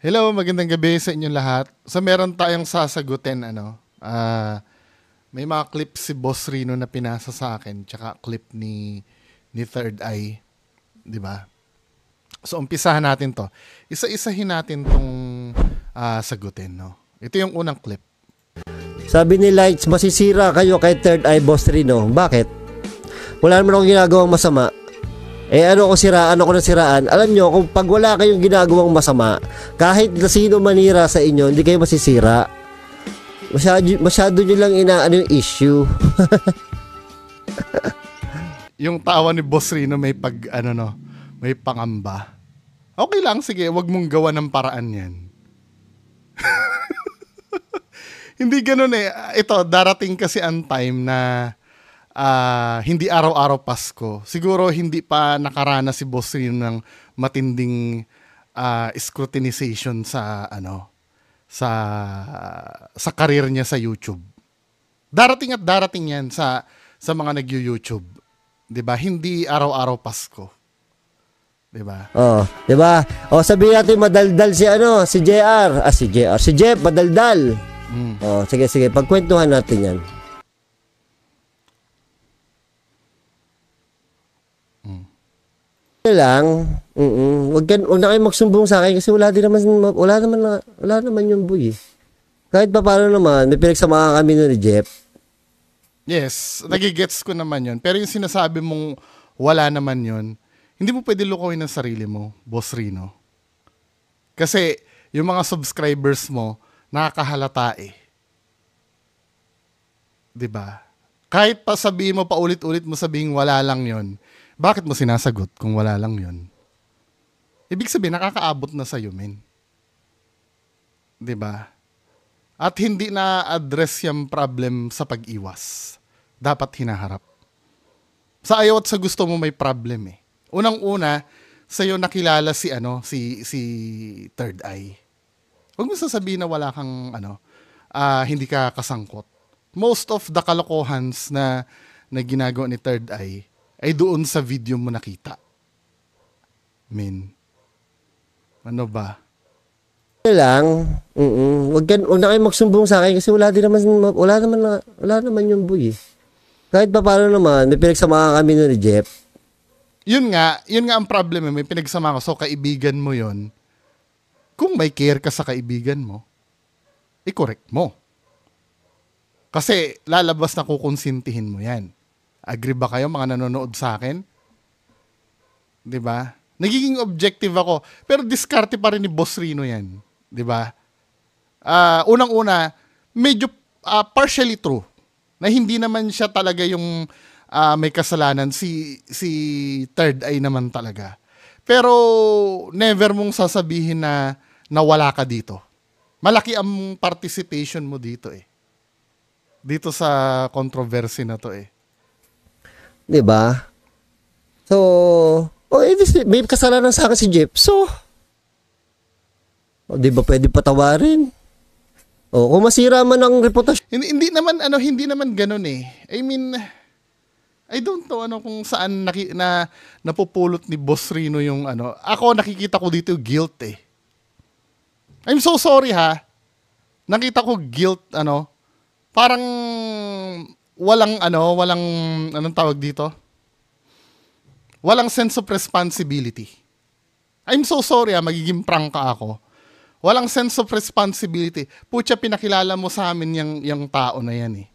Hello, magandang gabi sa inyong lahat. So meron tayong sasagutin ano. Uh, may mga clip si Boss Rino na pinasa sa akin, tsaka clip ni ni Third Eye, 'di ba? So umpisahan natin 'to. Isa-isahin natin 'tong uh, sagutin, no. Ito yung unang clip. Sabi ni Lights, masisira kayo kay Third Eye Boss Rino. Bakit? Wala naman akong ginagawang masama. Eh ano ko siraan, ano ko na siraan. Alam nyo, kung pag wala kayong ginagawang masama, kahit sino manira sa inyo, hindi kayo masisira. Masyado, masyado nyo lang inaano yung issue. yung tawa ni Boss Rino may pag, ano no, may pangamba. Okay lang, sige, wag mong gawa ng paraan yan. hindi ganun eh. Ito, darating kasi ang time na uh, hindi araw-araw Pasko. Siguro hindi pa nakarana si Boss Rin ng matinding uh, scrutinization sa ano sa sa karir niya sa YouTube. Darating at darating 'yan sa sa mga nagyo-YouTube. 'Di ba? Hindi araw-araw Pasko. 'Di ba? Oh, 'di ba? Oh, sabi natin madaldal si ano, si JR, ah si JR, si Jeff madaldal. Mm. Oh, sige sige, pagkwentuhan natin 'yan. Ano lang. Mm wag, kan, wag na kayo magsumbong sa akin kasi wala din naman wala naman wala naman yung boy. Kahit pa paano naman, may pinagsama kami nun ni Jeff. Yes, nagigets ko naman yon. Pero yung sinasabi mong wala naman yon, hindi mo pwede lukoy ng sarili mo, Boss Rino. Kasi yung mga subscribers mo, nakakahalata eh. 'Di ba? Kahit pa sabihin mo paulit-ulit mo sabing wala lang 'yon bakit mo sinasagot kung wala lang yun? Ibig sabihin, nakakaabot na sa'yo, men. ba? Diba? At hindi na-address yung problem sa pag-iwas. Dapat hinaharap. Sa ayaw at sa gusto mo may problem eh. Unang-una, sa'yo nakilala si ano, si, si Third Eye. Huwag mo sasabihin na wala kang ano, uh, hindi ka kasangkot. Most of the kalokohans na, na ginagawa ni Third Eye ay eh, doon sa video mo nakita. Men, ano ba? Ano lang. Mm. Wag kan na kayo magsumbong sa akin kasi wala din naman wala naman wala naman yung buwis. Eh. Kahit pa paano naman, may pinagsama kami ni Jeff. Yun nga, yun nga ang problem, eh. may pinagsama ka. So kaibigan mo yun. Kung may care ka sa kaibigan mo, i-correct mo. Kasi lalabas na kukonsintihin mo yan. Agree ba kayo mga nanonood sa akin? 'Di ba? Nagiging objective ako, pero diskarte pa rin ni Boss Rino 'yan, 'di ba? Uh, unang-una, medyo uh, partially true na hindi naman siya talaga yung uh, may kasalanan si si Third ay naman talaga. Pero never mong sasabihin na nawala ka dito. Malaki ang participation mo dito eh dito sa controversy na to eh. 'Di ba? So, oh, eh, may kasalanan sa akin si Jeep. So, oh, 'di ba pwede patawarin? O, oh, kung masira man ang reputasyon. Hindi, hindi naman ano, hindi naman ganoon eh. I mean, I don't know ano kung saan naki, na napupulot ni Boss Rino yung ano. Ako nakikita ko dito yung guilt eh. I'm so sorry ha. Nakita ko guilt ano. Parang walang ano, walang anong tawag dito? Walang sense of responsibility. I'm so sorry ah, magiging prank ka ako. Walang sense of responsibility. Putya, pinakilala mo sa amin yung, yung tao na yan eh.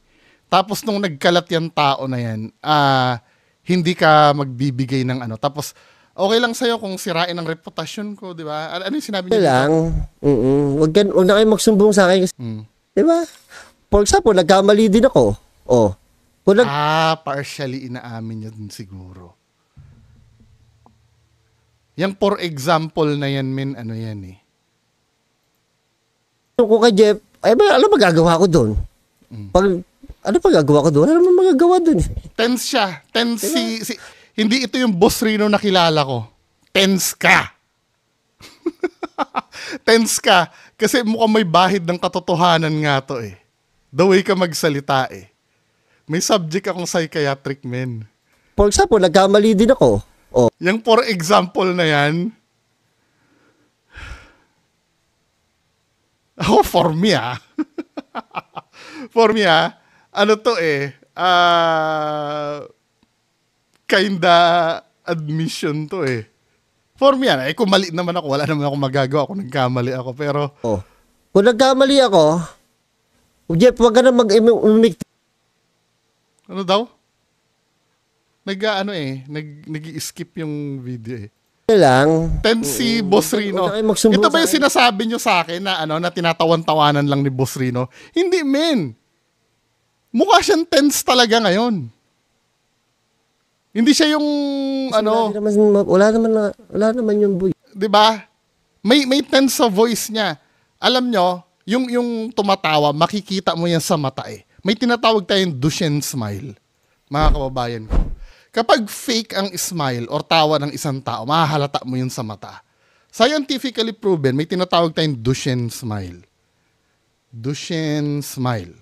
Tapos nung nagkalat yung tao na yan, ah, uh, hindi ka magbibigay ng ano. Tapos, okay lang sa'yo kung sirain ang reputasyon ko, di ba? Ano, ano yung sinabi niya? lang. mm Wag, gan- wag na kayo magsumbong sa akin. Kasi, mm. Di ba? For example, nagkamali din ako. Oh. Kung nag- ah, partially inaamin niya din siguro. Yang for example na yan, men, ano yan eh. Ko kay Jeff, ay ba, ano magagawa ko doon? Mm. Pag, ano magagawa ko doon? Ano magagawa doon? Tense siya. Tense si, si, hindi ito yung boss Rino na kilala ko. Tense ka. Tense ka. Kasi mukhang may bahid ng katotohanan nga to eh. The way ka magsalita eh. May subject akong psychiatric, men. For example, nagkamali din ako. Oh. Yung for example na yan, ako oh, for me ah. for me ah, ano to eh, uh, kinda admission to eh. For me ah, eh, kung mali naman ako, wala naman ako magagawa kung nagkamali ako, pero... Oh. Kung nagkamali ako, Jeff, wag ka na mag-umikti um, ano daw? Nag ano eh, nag nag-skip yung video eh. Ano lang. 10C Boss Rino. Ito ba yung sinasabi nyo sa akin na ano na tinatawan-tawanan lang ni Boss Rino? Hindi, men. Mukha siyang tense talaga ngayon. Hindi siya yung ano, Wala naman, wala naman, na- wala naman yung boy. 'di ba? May may tense sa voice niya. Alam nyo, yung yung tumatawa, makikita mo yan sa mata eh may tinatawag tayong Duchenne smile, mga kababayan ko. Kapag fake ang smile or tawa ng isang tao, mahahalata mo yun sa mata. Scientifically proven, may tinatawag tayong Duchenne smile. Duchenne smile.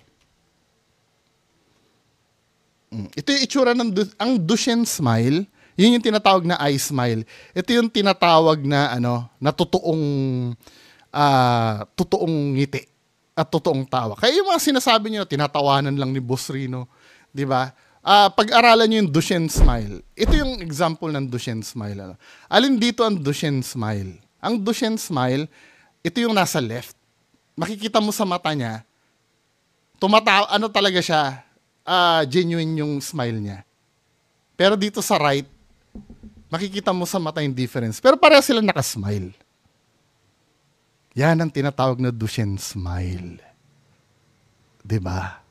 Mm, ito yung itsura ng du- ang Duchenne smile. Yun yung tinatawag na eye smile. Ito yung tinatawag na ano, na totoong uh, totoong ngiti at totoong tawa. Kaya yung mga sinasabi niyo, tinatawanan lang ni Boss Rino, 'di ba? Uh, pag-aralan niyo yung Duchenne smile. Ito yung example ng Duchenne smile. Ano? Alin dito ang Duchenne smile? Ang Duchenne smile, ito yung nasa left. Makikita mo sa mata niya, tumatawa, ano talaga siya, uh, genuine yung smile niya. Pero dito sa right, makikita mo sa mata yung difference. Pero pareha sila nakasmile. Yan ang tinatawag na Duchenne smile. 'Di ba?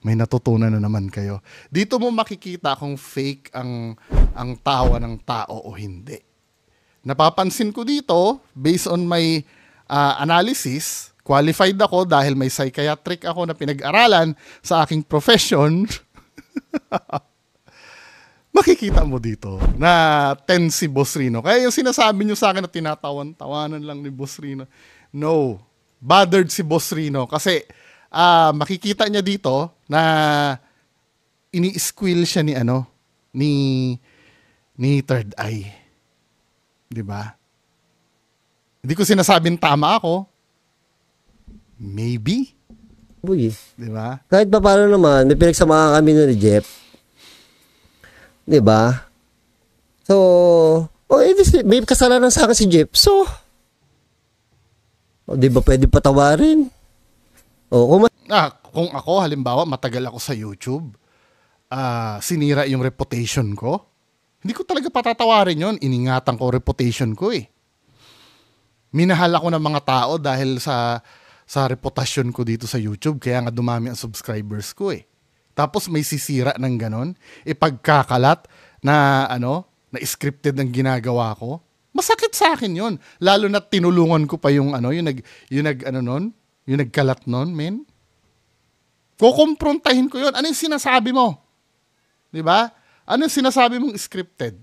May natutunan na naman kayo. Dito mo makikita kung fake ang ang tawa ng tao o hindi. Napapansin ko dito based on my uh, analysis, qualified ako dahil may psychiatric ako na pinag-aralan sa aking profession. makikita mo dito na tense si Boss Rino. Kaya yung sinasabi nyo sa akin na tinatawan-tawanan lang ni Boss Rino, no, bothered si Boss Rino kasi uh, makikita niya dito na ini-squill siya ni ano, ni ni Third Eye. 'Di ba? Hindi ko sinasabing tama ako. Maybe. Uy. Di ba? Kahit pa paano naman, may pinagsamahan kami ni Jeff 'Di ba? So, oh, eh, may kasalanan sa akin si Jeff. So, oh, 'di ba pwede patawarin? Oh, kung ma- ah, kung ako halimbawa matagal ako sa YouTube, ah, uh, sinira yung reputation ko. Hindi ko talaga patatawarin 'yon. Iningatan ko reputation ko eh. Minahal ako ng mga tao dahil sa sa reputasyon ko dito sa YouTube kaya nga dumami ang subscribers ko eh tapos may sisira ng ganon, ipagkakalat na ano, na scripted ng ginagawa ko. Masakit sa akin 'yon. Lalo na tinulungan ko pa yung ano, yung nag yung nag ano noon, yung nagkalat noon, men. Kokomprontahin ko 'yon. Ano yung sinasabi mo? 'Di ba? Ano yung sinasabi mong scripted?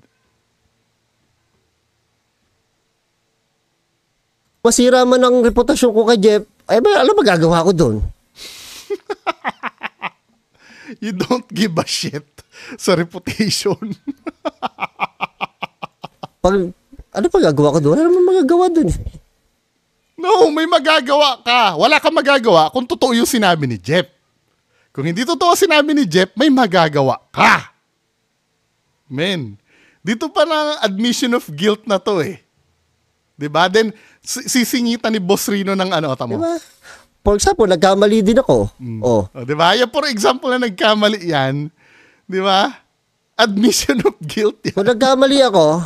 Masira man ang reputasyon ko kay Jeff, eh, alam mo gagawa ko doon? you don't give a shit sa reputation. Pag, ano pa gagawa ko doon? Ano naman magagawa doon? Eh. No, may magagawa ka. Wala kang magagawa kung totoo yung sinabi ni Jeff. Kung hindi totoo sinabi ni Jeff, may magagawa ka. Men, dito pa na admission of guilt na to eh. 'Di ba? Then sisingitan ni Boss Rino ng ano tamo. Diba? For example, nagkamali din ako. Mm. Oh. oh 'Di ba? Yung for example na nagkamali 'yan, 'di ba? Admission of guilt. Yan. Kung nagkamali ako,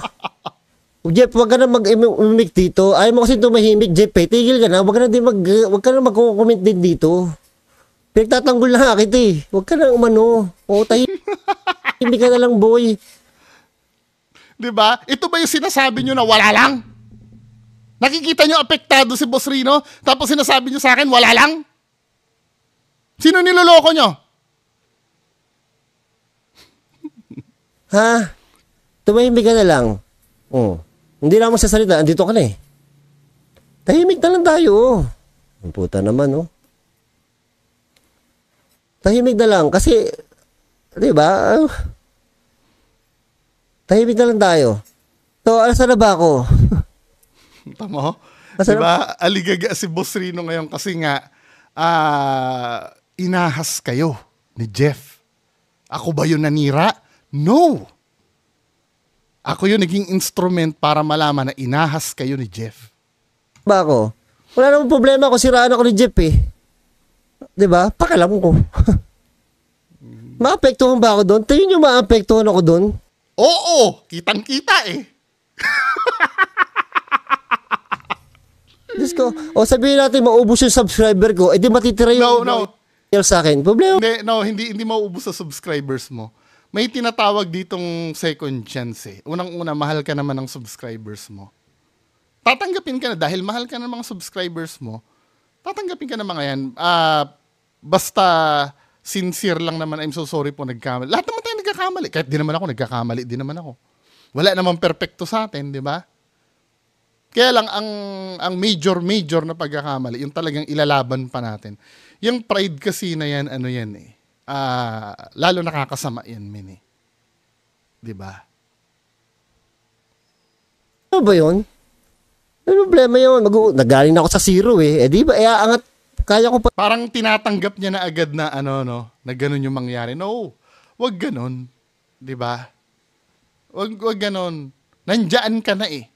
Jeff, wag ka na mag-umimik um, dito. Ayaw mo kasi tumahimik, Jeff. Eh. Tigil ka na. Wag ka na, din mag, wag ka na mag-comment din dito. Pinagtatanggol na kita eh. Wag ka na umano. O, oh, tahimik ka na lang, boy. Di ba? Ito ba yung sinasabi nyo na wala lang? Nakikita nyo apektado si Boss Rino, tapos sinasabi nyo sa akin, wala lang? Sino niloloko nyo? ha? Tumahimik ka na lang. Oh. Hindi na ako salita, andito ka na eh. Tahimik na lang tayo. Ang puta naman, oh. Tahimik na lang kasi, di ba? Tahimik na lang tayo. So, alas na ba ako? Tamo? Oh. Masarap. Diba? Aligaga si Boss Rino ngayon kasi nga, uh, inahas kayo ni Jeff. Ako ba yun nanira? No! Ako yung naging instrument para malaman na inahas kayo ni Jeff. Ba ako? Wala namang problema kung siraan ako ni Jeff eh. ba? Diba? Pakialam ko. maapektuhan ba ako doon? Tingin nyo maapektuhan ako doon? Oo! Kitang-kita eh. Diyos ko. O sabihin natin, maubos yung subscriber ko, edi eh, matitira yung... No, no. Yung sa akin. Problema. Hindi, no, hindi, hindi maubos sa subscribers mo. May tinatawag ditong second chance eh. Unang-una, mahal ka naman ng subscribers mo. Tatanggapin ka na dahil mahal ka ng mga subscribers mo. Tatanggapin ka na mga yan. Uh, basta sincere lang naman, I'm so sorry po nagkamali. Lahat naman tayo nagkakamali. Kahit di naman ako, nagkakamali din naman ako. Wala namang perpekto sa atin, di ba? Kaya lang ang ang major major na pagkakamali, yung talagang ilalaban pa natin. Yung pride kasi na yan, ano yan eh. Uh, lalo nakakasama yan, Min eh. 'Di ba? Ano ba 'yon? Ano problema 'yon? Mag- nagaling ako sa zero eh. Eh di ba, eh aangat kaya ko pa. Parang tinatanggap niya na agad na ano no, na ganun yung mangyari. No. Wag ganun. 'Di ba? Wag wag ganun. Nandiyan ka na eh.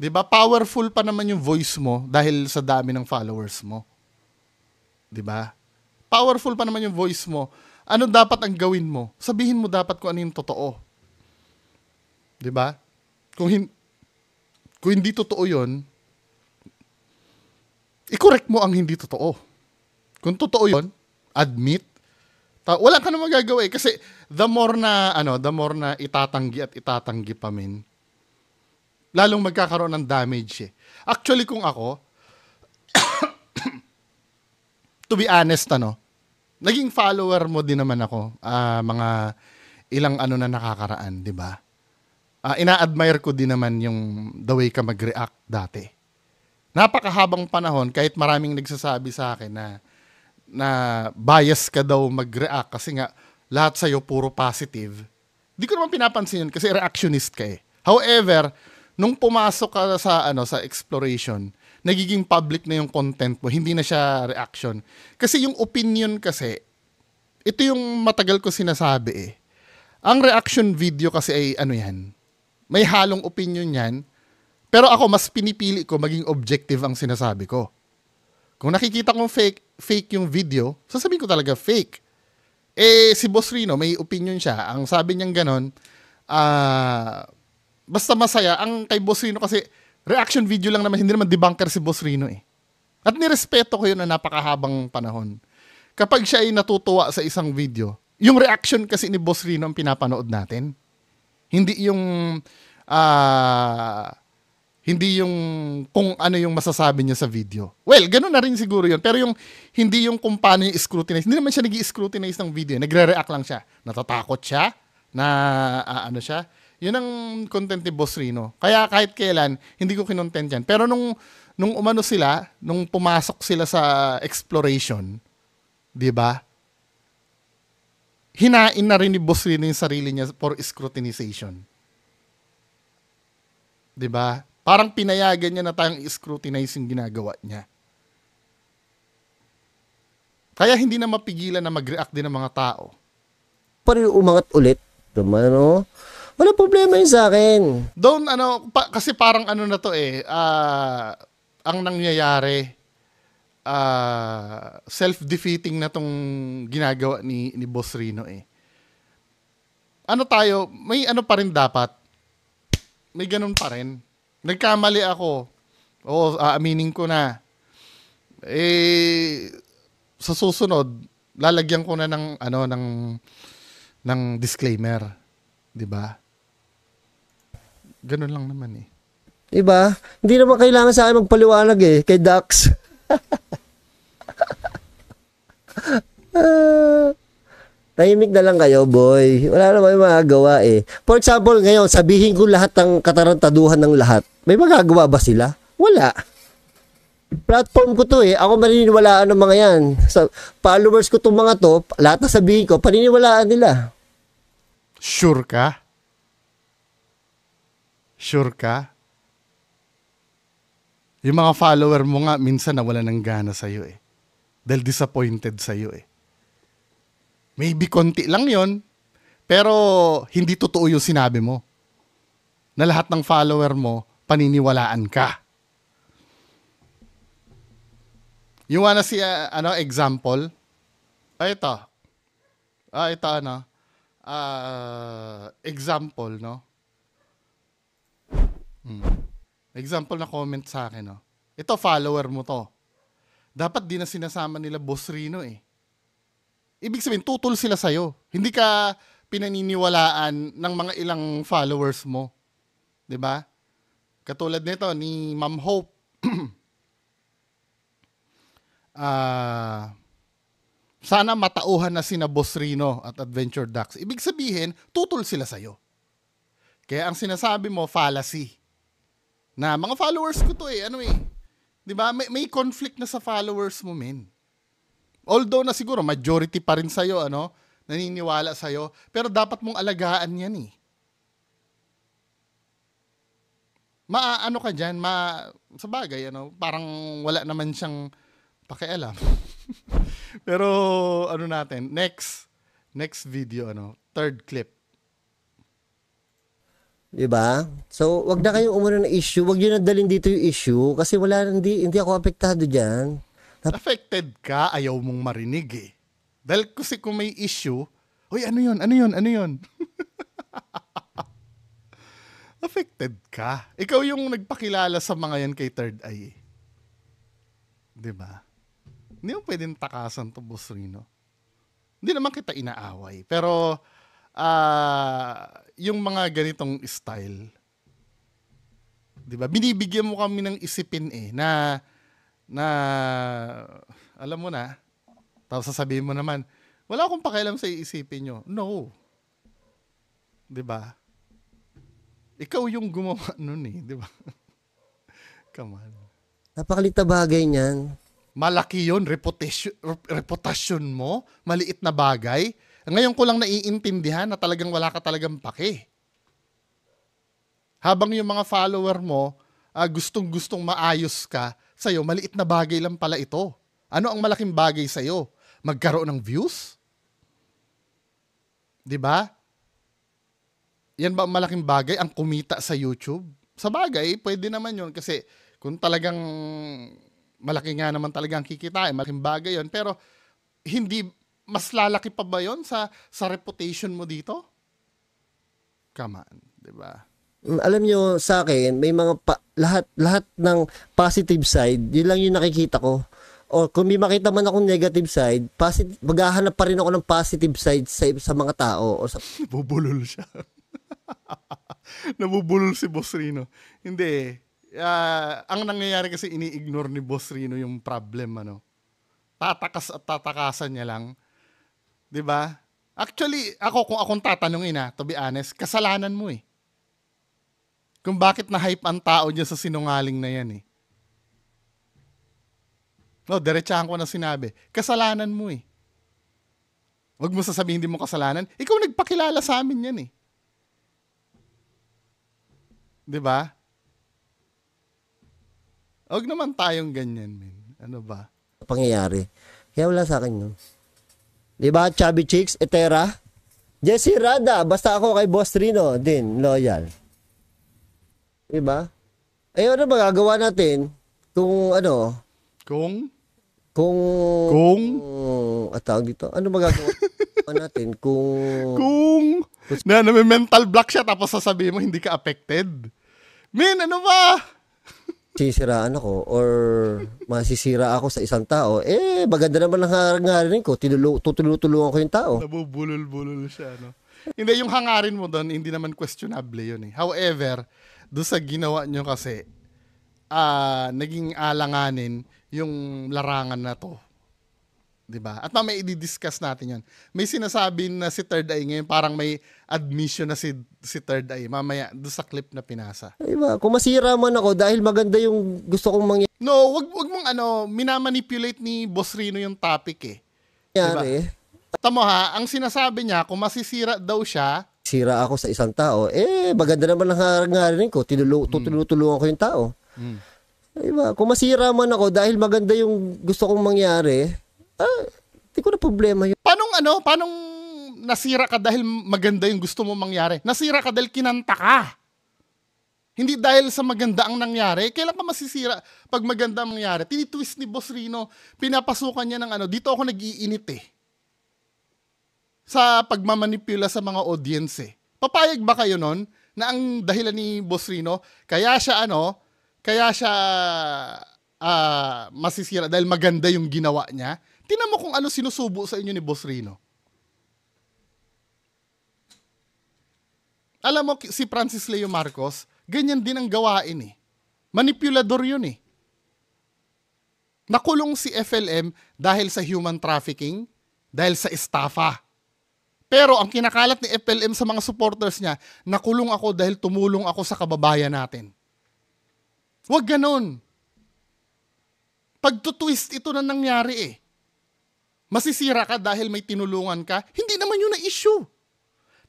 'Di ba? Powerful pa naman yung voice mo dahil sa dami ng followers mo. 'Di ba? Powerful pa naman yung voice mo. Ano dapat ang gawin mo? Sabihin mo dapat kung ano yung totoo. 'Di ba? Kung hin- kung hindi totoo 'yon, i-correct mo ang hindi totoo. Kung totoo 'yon, admit. Ta- wala ka na magagawa eh kasi the more na ano, the more na itatanggi at itatanggi pa min, lalong magkakaroon ng damage eh. Actually, kung ako, to be honest, ano, naging follower mo din naman ako uh, mga ilang ano na nakakaraan, di ba? Uh, ina-admire ko din naman yung the way ka mag-react dati. Napakahabang panahon, kahit maraming nagsasabi sa akin na na bias ka daw mag-react kasi nga lahat sa'yo puro positive. Di ko naman pinapansin yun kasi reactionist ka eh. However, nung pumasok ka sa ano sa exploration, nagiging public na yung content mo, hindi na siya reaction. Kasi yung opinion kasi, ito yung matagal ko sinasabi eh. Ang reaction video kasi ay ano yan, may halong opinion yan, pero ako mas pinipili ko maging objective ang sinasabi ko. Kung nakikita kong fake, fake yung video, sasabihin ko talaga fake. Eh, si Boss Rino, may opinion siya. Ang sabi niyang ganon, ah, uh, basta masaya. Ang kay Boss Rino kasi reaction video lang naman, hindi naman debunker si Boss Rino eh. At nirespeto ko yun na napakahabang panahon. Kapag siya ay natutuwa sa isang video, yung reaction kasi ni Boss Rino ang pinapanood natin. Hindi yung uh, hindi yung kung ano yung masasabi niya sa video. Well, ganoon na rin siguro yun. Pero yung hindi yung kung paano yung scrutinize. Hindi naman siya nag scrutinize ng video. Nagre-react lang siya. Natatakot siya na uh, ano siya yun ang content ni Boss Rino. Kaya kahit kailan, hindi ko kinontent yan. Pero nung, nung umano sila, nung pumasok sila sa exploration, di ba? Hinain na rin ni Boss Rino yung sarili niya for scrutinization. Di ba? Parang pinayagan niya na tayong scrutinize yung ginagawa niya. Kaya hindi na mapigilan na mag-react din ng mga tao. Parin umangat ulit, tumano, wala problema yun sa akin. Don't ano, pa, kasi parang ano na to eh, uh, ang nangyayari, uh, self-defeating na tong ginagawa ni, ni Boss Rino eh. Ano tayo, may ano pa rin dapat. May ganun pa rin. Nagkamali ako. Oo, aaminin ko na. Eh, sa susunod, lalagyan ko na ng ano ng ng disclaimer, 'di ba? Ganun lang naman eh. Diba? Hindi naman kailangan sa akin magpaliwanag eh, kay Dax. uh, tahimik na lang kayo, boy. Wala naman yung magagawa eh. For example, ngayon, sabihin ko lahat ng katarantaduhan ng lahat. May magagawa ba sila? Wala. Platform ko to eh. Ako maniniwalaan ng mga yan. Sa followers ko tong mga to, lahat na sabihin ko, paniniwalaan nila. Sure ka? Sure ka? Yung mga follower mo nga, minsan nawala ng gana sa'yo eh. Dahil disappointed sa'yo eh. Maybe konti lang yon pero hindi totoo yung sinabi mo. Na lahat ng follower mo, paniniwalaan ka. You ano si, uh, ano, example? Ay, ah, ito. Ah, ito, ano. Uh, example, no? Mm. Example na comment sa akin, no? Oh. Ito, follower mo to. Dapat di na sinasama nila Boss Rino, eh. Ibig sabihin, tutol sila sa'yo. Hindi ka pinaniniwalaan ng mga ilang followers mo. 'Di ba? Katulad nito ni Ma'am Hope. uh, sana matauhan na sina Boss Rino at Adventure Ducks. Ibig sabihin, tutol sila sa'yo. Kaya ang sinasabi mo, fallacy. Na mga followers ko to eh, ano eh. 'Di ba? May, may conflict na sa followers mo, men. Although na siguro majority pa rin sa ano, naniniwala sa iyo, pero dapat mong alagaan 'yan eh. Maaano ka diyan, ma sa bagay ano, parang wala naman siyang pakialam. pero ano natin, next next video ano, third clip. 'Di ba? So, wag na kayong umano ng issue. Wag niyo na dalhin dito yung issue kasi wala hindi hindi ako apektado diyan. Na- Affected ka, ayaw mong marinig eh. Dahil kasi kung may issue, oy ano yun? Ano yun? Ano yun? Affected ka. Ikaw yung nagpakilala sa mga yan kay Third Eye. Eh. Di ba? Hindi mo pwedeng takasan to, Boss Rino. Hindi naman kita inaaway. Pero uh, yung mga ganitong style, 'di ba? Binibigyan mo kami ng isipin eh na na alam mo na, tapos sasabihin mo naman, wala akong pakialam sa iisipin nyo. No. 'Di ba? Ikaw yung gumawa noon eh, 'di ba? Come on. Napakalita bagay niyan. Malaki 'yon, reputation reputation mo, maliit na bagay ngayon ko lang naiintindihan na talagang wala ka talagang pake. Habang yung mga follower mo, uh, ah, gustong-gustong maayos ka, sa'yo, maliit na bagay lang pala ito. Ano ang malaking bagay sa'yo? Magkaroon ng views? Di ba? Yan ba ang malaking bagay? Ang kumita sa YouTube? Sa bagay, pwede naman yun kasi kung talagang malaki nga naman talaga ang kikita, eh, malaking bagay yon Pero hindi mas lalaki pa ba yon sa sa reputation mo dito? Come on, 'di ba? Mm, alam niyo sa akin, may mga pa, lahat lahat ng positive side, yun lang yung nakikita ko. O kung may makita man ako negative side, positive, maghahanap pa rin ako ng positive side sa, sa mga tao. O sa... Bubulol siya. Nabubulol si Boss Rino. Hindi. Uh, ang nangyayari kasi ini-ignore ni Boss Rino yung problem. Ano? Tatakas at tatakasan niya lang 'Di ba? Actually, ako kung akong tatanungin ha, to be honest, kasalanan mo eh. Kung bakit na-hype ang tao niya sa sinungaling na 'yan eh. No, diretsahan ko na sinabi. Kasalanan mo eh. Huwag mo sasabihin hindi mo kasalanan. Ikaw nagpakilala sa amin 'yan eh. 'Di ba? Huwag naman tayong ganyan, men. Ano ba? Pangyayari. Kaya wala sa akin 'no. 'Di ba? Chubby Cheeks, Etera. Jesse Rada, basta ako kay Boss Rino din, loyal. 'Di ba? Eh ano ba magagawa natin kung ano? Kung kung kung at ah, tawag dito, ano magagawa natin kung kung na, may mental block siya tapos sasabihin mo hindi ka affected. Min, ano ba? sisiraan ako or masisira ako sa isang tao, eh, maganda naman ang hangarin ko. Tinulu- tutulutulungan ko yung tao. Nabubulol-bulol siya, no? hindi, yung hangarin mo doon, hindi naman questionable yun eh. However, doon sa ginawa nyo kasi, ah naging alanganin yung larangan na to 'di ba? At mamaya i-discuss natin 'yon. May sinasabi na si Third Eye ngayon parang may admission na si si Third Eye mamaya do sa clip na pinasa. Ay ba, kung masira man ako dahil maganda yung gusto kong mangyari. No, wag wag mong ano, minamanipulate ni Boss Rino yung topic eh. Diba? Yari. Tamo ha, ang sinasabi niya kung masisira daw siya, sira ako sa isang tao, eh maganda naman ang hangarin ko, tinulu- hmm. tutulungan ko yung tao. Hmm. Diba? Kung masira man ako dahil maganda yung gusto kong mangyari, ah, hindi ko na problema yun. Paanong ano, paanong nasira ka dahil maganda yung gusto mo mangyari? Nasira ka dahil kinanta ka. Hindi dahil sa maganda ang nangyari. Kailan ka masisira pag maganda ang nangyari? Tinitwist ni Boss Rino, pinapasukan niya ng ano, dito ako nag-iinit eh. Sa pagmamanipula sa mga audience eh. Papayag ba kayo nun na ang dahilan ni Boss Rino, kaya siya ano, kaya siya uh, masisira dahil maganda yung ginawa niya? Tinan mo kung ano sinusubo sa inyo ni Boss Rino. Alam mo, si Francis Leo Marcos, ganyan din ang gawain eh. Manipulador yun eh. Nakulong si FLM dahil sa human trafficking, dahil sa estafa. Pero ang kinakalat ni FLM sa mga supporters niya, nakulong ako dahil tumulong ako sa kababayan natin. Huwag ganun. Pagtutwist ito na nangyari eh. Masisira ka dahil may tinulungan ka. Hindi naman yun na issue.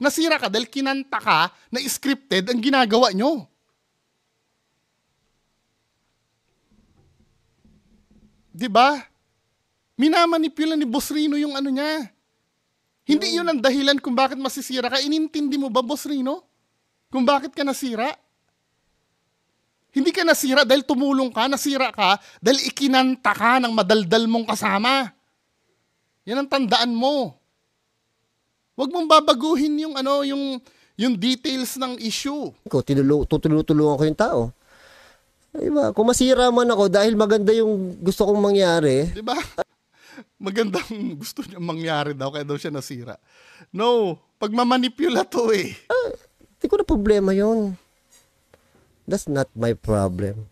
Nasira ka dahil kinanta ka na scripted ang ginagawa nyo. Di ba? Minamanipula ni Boss Rino yung ano niya. Hindi yun ang dahilan kung bakit masisira ka. Inintindi mo ba, Boss Rino? Kung bakit ka nasira? Hindi ka nasira dahil tumulong ka, nasira ka dahil ikinanta ka ng madaldal mong kasama. Yan ang tandaan mo. Huwag mong babaguhin yung ano, yung yung details ng issue. Ko tinulu ko yung tao. Ay ba, Kung masira man ako dahil maganda yung gusto kong mangyari. 'di ba? Magandang gusto niya mangyari daw kaya daw siya nasira. No, pagmamanipula to eh. Hindi ah, ko na problema yon. That's not my problem.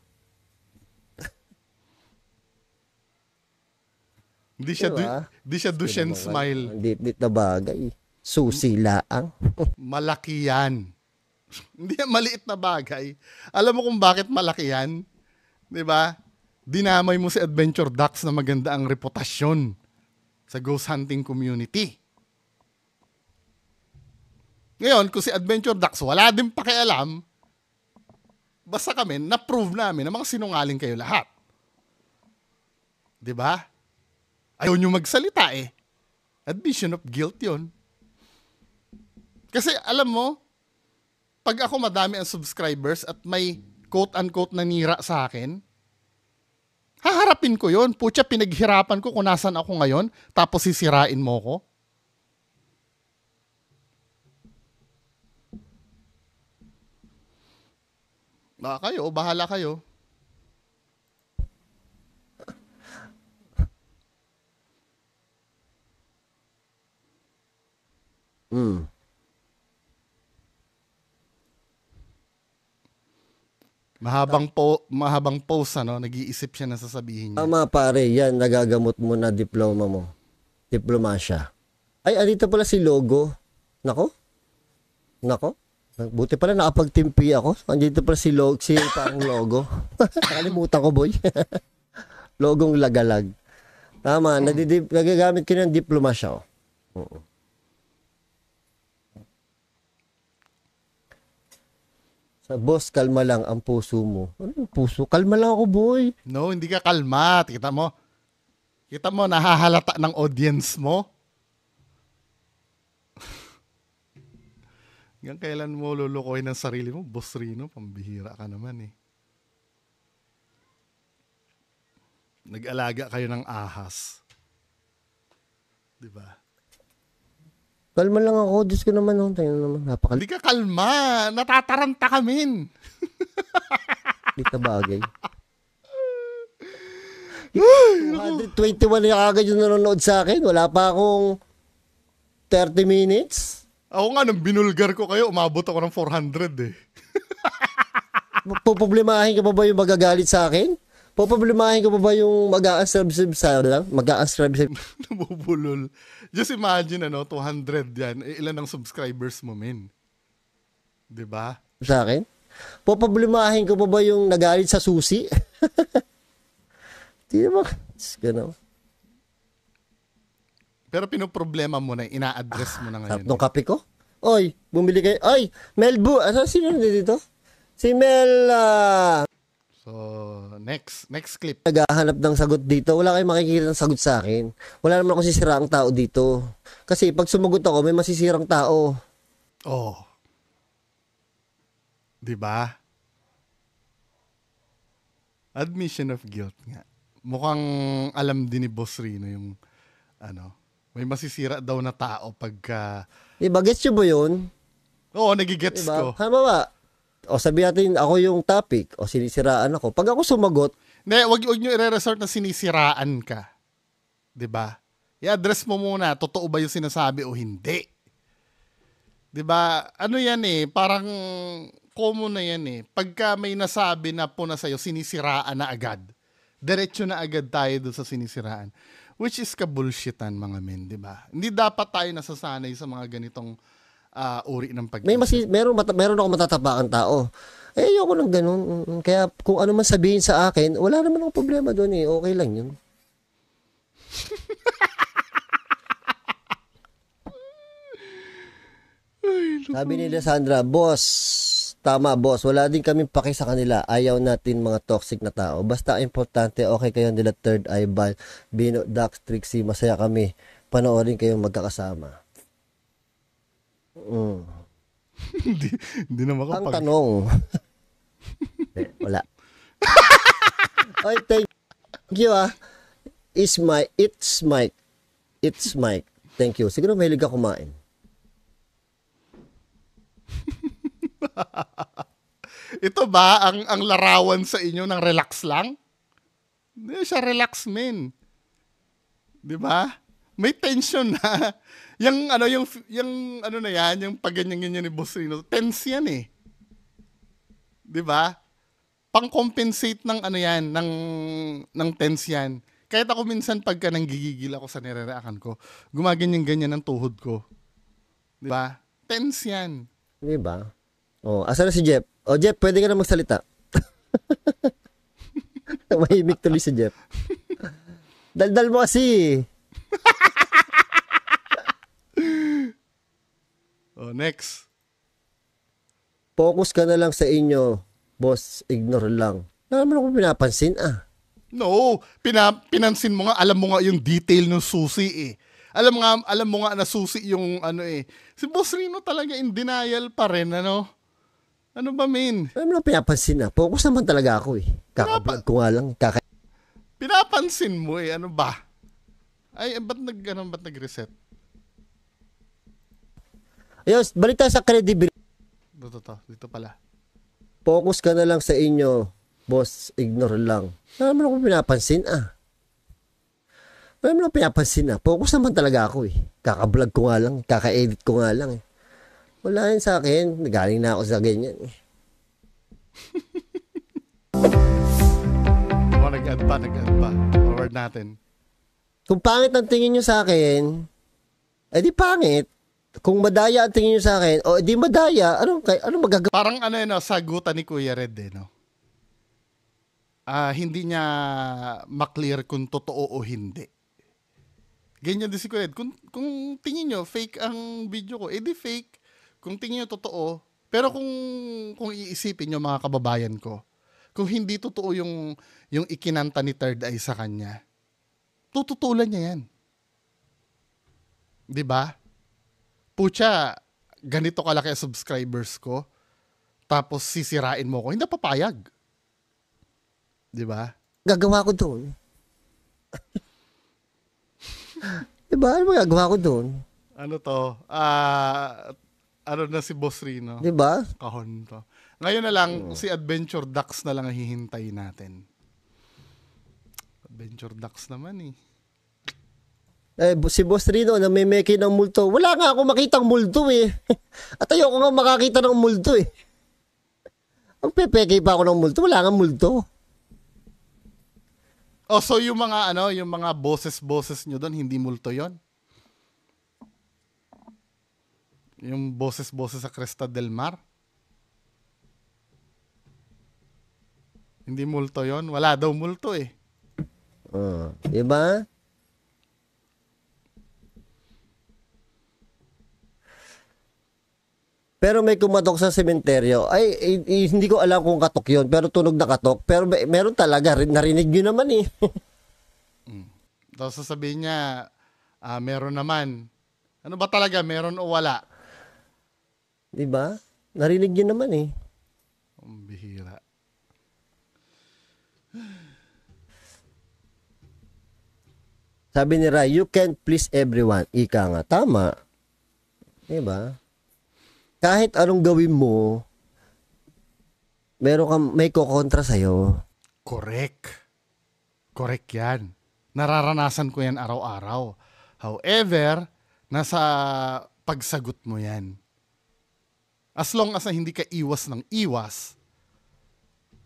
Hindi siya, diba? du- di siya Dushen diba? smile. Di, di dit na bagay. Susi laang. malaki yan. Hindi yan maliit na bagay. Alam mo kung bakit malaki yan? Di ba? Dinamay mo si Adventure Ducks na maganda ang reputasyon sa ghost hunting community. Ngayon, kung si Adventure Ducks wala din pakialam, basta kami, na-prove namin na mga sinungaling kayo lahat. 'Di ba? Ayaw nyo magsalita eh. Admission of guilt yon. Kasi alam mo, pag ako madami ang subscribers at may quote-unquote nanira sa akin, haharapin ko yon. Putya, pinaghirapan ko kung nasan ako ngayon, tapos sisirain mo ko. Baka kayo, bahala kayo. Mm. Mahabang po mahabang post ano, nag-iisip siya na sasabihin niya. Tama pare, yan nagagamot mo na diploma mo. Diplomasya. Ay, andito pala si Logo. Nako. Nako. Buti pala nakapagtimpi ako. Andito pala si Log, si parang Logo. Nakalimutan ko, boy. Logong lagalag. Tama, mm. nadidim, nagagamit ko ng diplomasya. Oh. Oo. Oh. Sa boss, kalma lang ang puso mo. Ano puso? Kalma lang ako, boy. No, hindi ka kalma. Kita mo. Kita mo, nahahalata ng audience mo. Hanggang kailan mo lulukoy ng sarili mo? Boss Rino, pambihira ka naman eh. Nag-alaga kayo ng ahas. 'Di ba? Kalma lang ako. Diyos ko naman. Oh. Tayo naman. Napakal... Hindi ka kalma. Natataranta kami. Hindi ka bagay. 221 na agad yung nanonood sa akin. Wala pa akong 30 minutes. Ako nga, nang binulgar ko kayo, umabot ako ng 400 eh. Puproblemahin ka pa ba yung magagalit sa akin? Puproblemahin ka pa ba yung mag-unsubscribe sa lang? mag a sa... Nabubulol. Just imagine, ano, 200 yan. Eh, ilan ang subscribers mo, men? ba? Sa akin? Poproblemahin ko pa ba yung nagalit sa susi? Di ba? Ganun. Pero pinoproblema mo na, ina-address mo na ah, ngayon. Nung kape ko? Oy, bumili kayo. Oy, Melbu. Ano, ah, sino dito? Si Mel... Uh... So, next. Next clip. Naghahanap ng sagot dito. Wala kayong makikita ng sagot sa akin. Wala naman ako ang tao dito. Kasi pag sumagot ako, may masisirang tao. Oh. 'Di ba? Admission of guilt nga. Mukhang alam din ni Boss Rino yung ano, may masisira daw na tao pagka... Uh... Diba, gets nyo ba yun? Oo, nagigets diba? ko. Hama ba? o sabi natin ako yung topic o sinisiraan ako. Pag ako sumagot, ne, wag wag niyo ire-resort na sinisiraan ka. 'Di ba? I-address mo muna, totoo ba yung sinasabi o hindi? 'Di ba? Ano 'yan eh, parang common na 'yan eh. Pagka may nasabi na po na sa'yo, sinisiraan na agad. Diretso na agad tayo doon sa sinisiraan. Which is ka kabullshitan mga men, 'di ba? Hindi dapat tayo nasasanay sa mga ganitong uh, uri ng pag May masi meron mata- meron ako matatapakan tao. Eh ayoko ng ganun. Kaya kung ano man sabihin sa akin, wala naman akong problema doon eh. Okay lang 'yun. Sabi ni Sandra, boss, tama boss, wala din kami paki sa kanila. Ayaw natin mga toxic na tao. Basta importante, okay kayo nila third eye ball, Bino, Dax, Trixie, masaya kami. Panoorin kayong magkakasama. Mm. Hindi hindi na makapag... Ang tanong. eh, wala. Oy, thank you ah. Is my, it's Mike. It's Mike. Thank you. Siguro mahilig ka kumain. Ito ba ang ang larawan sa inyo ng relax lang? Hindi siya relax men. 'Di ba? May tension na yung ano yung yung ano na yan, yung pagganyan ganyan ni Boss Rino, tense yan eh. 'Di ba? Pang-compensate ng ano yan, ng ng tense yan. Kahit ako minsan pagka nanggigigil ako sa nirereakan ko, gumaganyan ganyan ang tuhod ko. 'Di ba? Tense yan. 'Di ba? Oh, asa na si Jeff? Oh, Jeff, pwede ka na magsalita. Tumahimik tuloy si Jeff. Daldal mo kasi. Eh. Oh, next. Focus ka na lang sa inyo, boss. Ignore lang. Wala naman ako pinapansin ah. No, pina, pinansin mo nga, alam mo nga yung detail ng susi eh. Alam nga, alam mo nga na susi yung ano eh. Si Boss Rino talaga in denial pa rin, ano? Ano ba, main? Alam mo na pinapansin na. Ah. Focus naman talaga ako eh. Kakablog Pinapa- ko nga lang. Kaka- pinapansin mo eh, ano ba? Ay, ba't, nag, ano, ba't nag-reset? Yes, balita sa credibility. Dito to, dito pala. Focus ka na lang sa inyo, boss. Ignore lang. Wala naman akong pinapansin ah. Wala naman akong pinapansin ah. Focus naman talaga ako eh. Kaka-vlog ko nga lang, kaka-edit ko nga lang eh. Wala yan sa akin. Galing na ako sa ganyan eh. oh, nag-add pa, nag-add pa. Forward natin. Kung pangit ang tingin nyo sa akin, edi eh, pangit. Kung madaya ang tingin niyo sa akin, o di madaya, anong, anong magagawa? Parang ano yun, ah, sagutan ni Kuya Red eh, no? Uh, hindi niya maklear kung totoo o hindi. Ganyan din si Kuya Red. Kung, kung tingin niyo, fake ang video ko, edi eh, fake. Kung tingin niyo, totoo. Pero kung, kung iisipin niyo, mga kababayan ko, kung hindi totoo yung, yung ikinanta ni Third Eye sa kanya, tututulan niya yan. 'Di ba? pucha, ganito kalaki subscribers ko, tapos sisirain mo ko, hindi papayag. Di ba? Gagawa ko doon. di ba? Ano magagawa ko doon? Ano to? Ah... Uh, ano na si Boss Rino. Di ba? Kahon to. Ngayon na lang, hmm. si Adventure Ducks na lang ang hihintay natin. Adventure Ducks naman eh. Eh, si Boss Rino, namimeke ng multo. Wala nga ako makitang multo eh. At ayoko nga makakita ng multo eh. Ang pepeke pa ako ng multo, wala nga multo. Oh, so yung mga ano, yung mga bosses bosses nyo doon, hindi multo yon Yung bosses bosses sa Cresta del Mar? Hindi multo yon Wala daw multo eh. Uh, diba? Pero may kumatok sa sementeryo. Ay, ay, eh, ay, eh, hindi ko alam kung katok yon pero tunog na katok. Pero may, meron talaga, narinig nyo naman eh. mm. Tapos sasabihin niya, uh, meron naman. Ano ba talaga, meron o wala? Di ba? Narinig nyo naman eh. Ang bihira. Sabi ni Ray, you can't please everyone. Ika nga, tama. Di ba? kahit anong gawin mo, meron kang may kokontra sa'yo. Correct. Correct yan. Nararanasan ko yan araw-araw. However, nasa pagsagot mo yan. As long as hindi ka iwas ng iwas,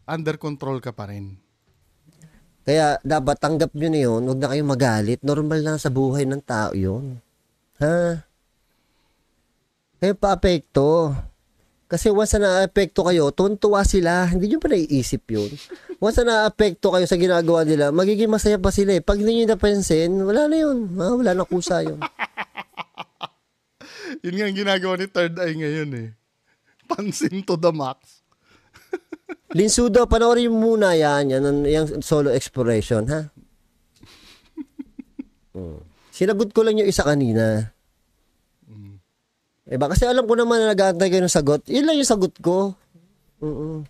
under control ka pa rin. Kaya dapat tanggap nyo na yun, huwag na kayong magalit. Normal na sa buhay ng tao yun. Ha? Ngayon, paapekto. Kasi once na naapekto kayo, tuntuwa sila. Hindi nyo pa naiisip yun. Once na naapekto kayo sa ginagawa nila, magiging masaya pa sila eh. Pag hindi nyo napansin, wala na yun. Ha? Wala na kusa yun. yun nga ang ginagawa ni Third Eye ngayon eh. Pansin to the max. Linsudo, panoorin mo muna yan, yan, yung solo exploration, ha? Mm. Sinagot ko lang yung isa kanina. Diba? Kasi alam ko naman na nag-aantay kayo ng sagot. Yun lang yung sagot ko. Oo.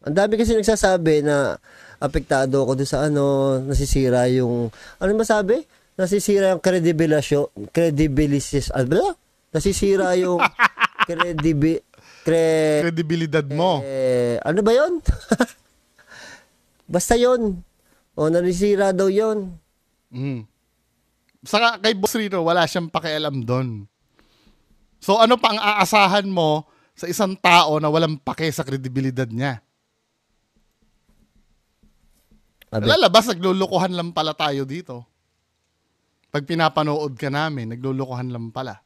Ang dami kasi nagsasabi na apektado ako doon sa ano, nasisira yung, ano masabi? Nasisira yung credibilisyon, credibilisis, ah, blah? Nasisira yung credibi, cre, credibilidad mo. Eh, ano ba yon? Basta yon. O, nasisira daw yon. Mm. Sa kay Boss Rito, wala siyang pakialam doon. So ano pa ang aasahan mo sa isang tao na walang pake sa kredibilidad niya? Abi. Lalabas, naglulukuhan lang pala tayo dito. Pag pinapanood ka namin, naglulukuhan lang pala.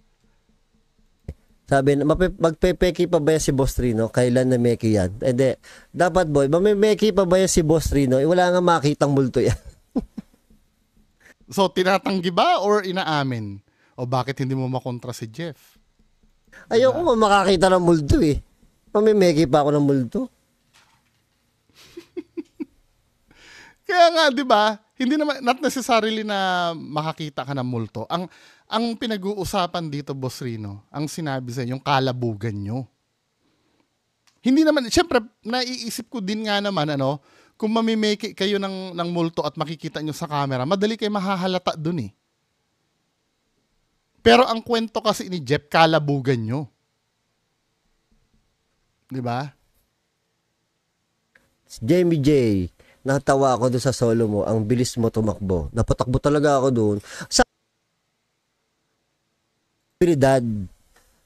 Sabi, mape, magpepeki pa ba yan si Boss Rino? Kailan na meki yan? Hindi. Dapat boy, mamemeki pa ba yan si Boss Rino? Eh, wala nga makitang multo yan. so, tinatanggi ba or inaamin? O bakit hindi mo makontra si Jeff? Ayoko diba? nga makakita ng multo eh. Mamimeki pa ako ng multo. Kaya nga, di ba? Hindi naman, not necessarily na makakita ka ng multo. Ang, ang pinag-uusapan dito, Boss Rino, ang sinabi sa yung kalabugan nyo. Hindi naman, syempre, naiisip ko din nga naman, ano, kung mamimake kayo ng, ng multo at makikita nyo sa camera, madali kayo mahahalata dun eh. Pero ang kwento kasi ni Jeff, kalabugan nyo. Di ba? Jamie J, natawa ako doon sa solo mo. Ang bilis mo tumakbo. Napatakbo talaga ako doon. Sa credibilidad.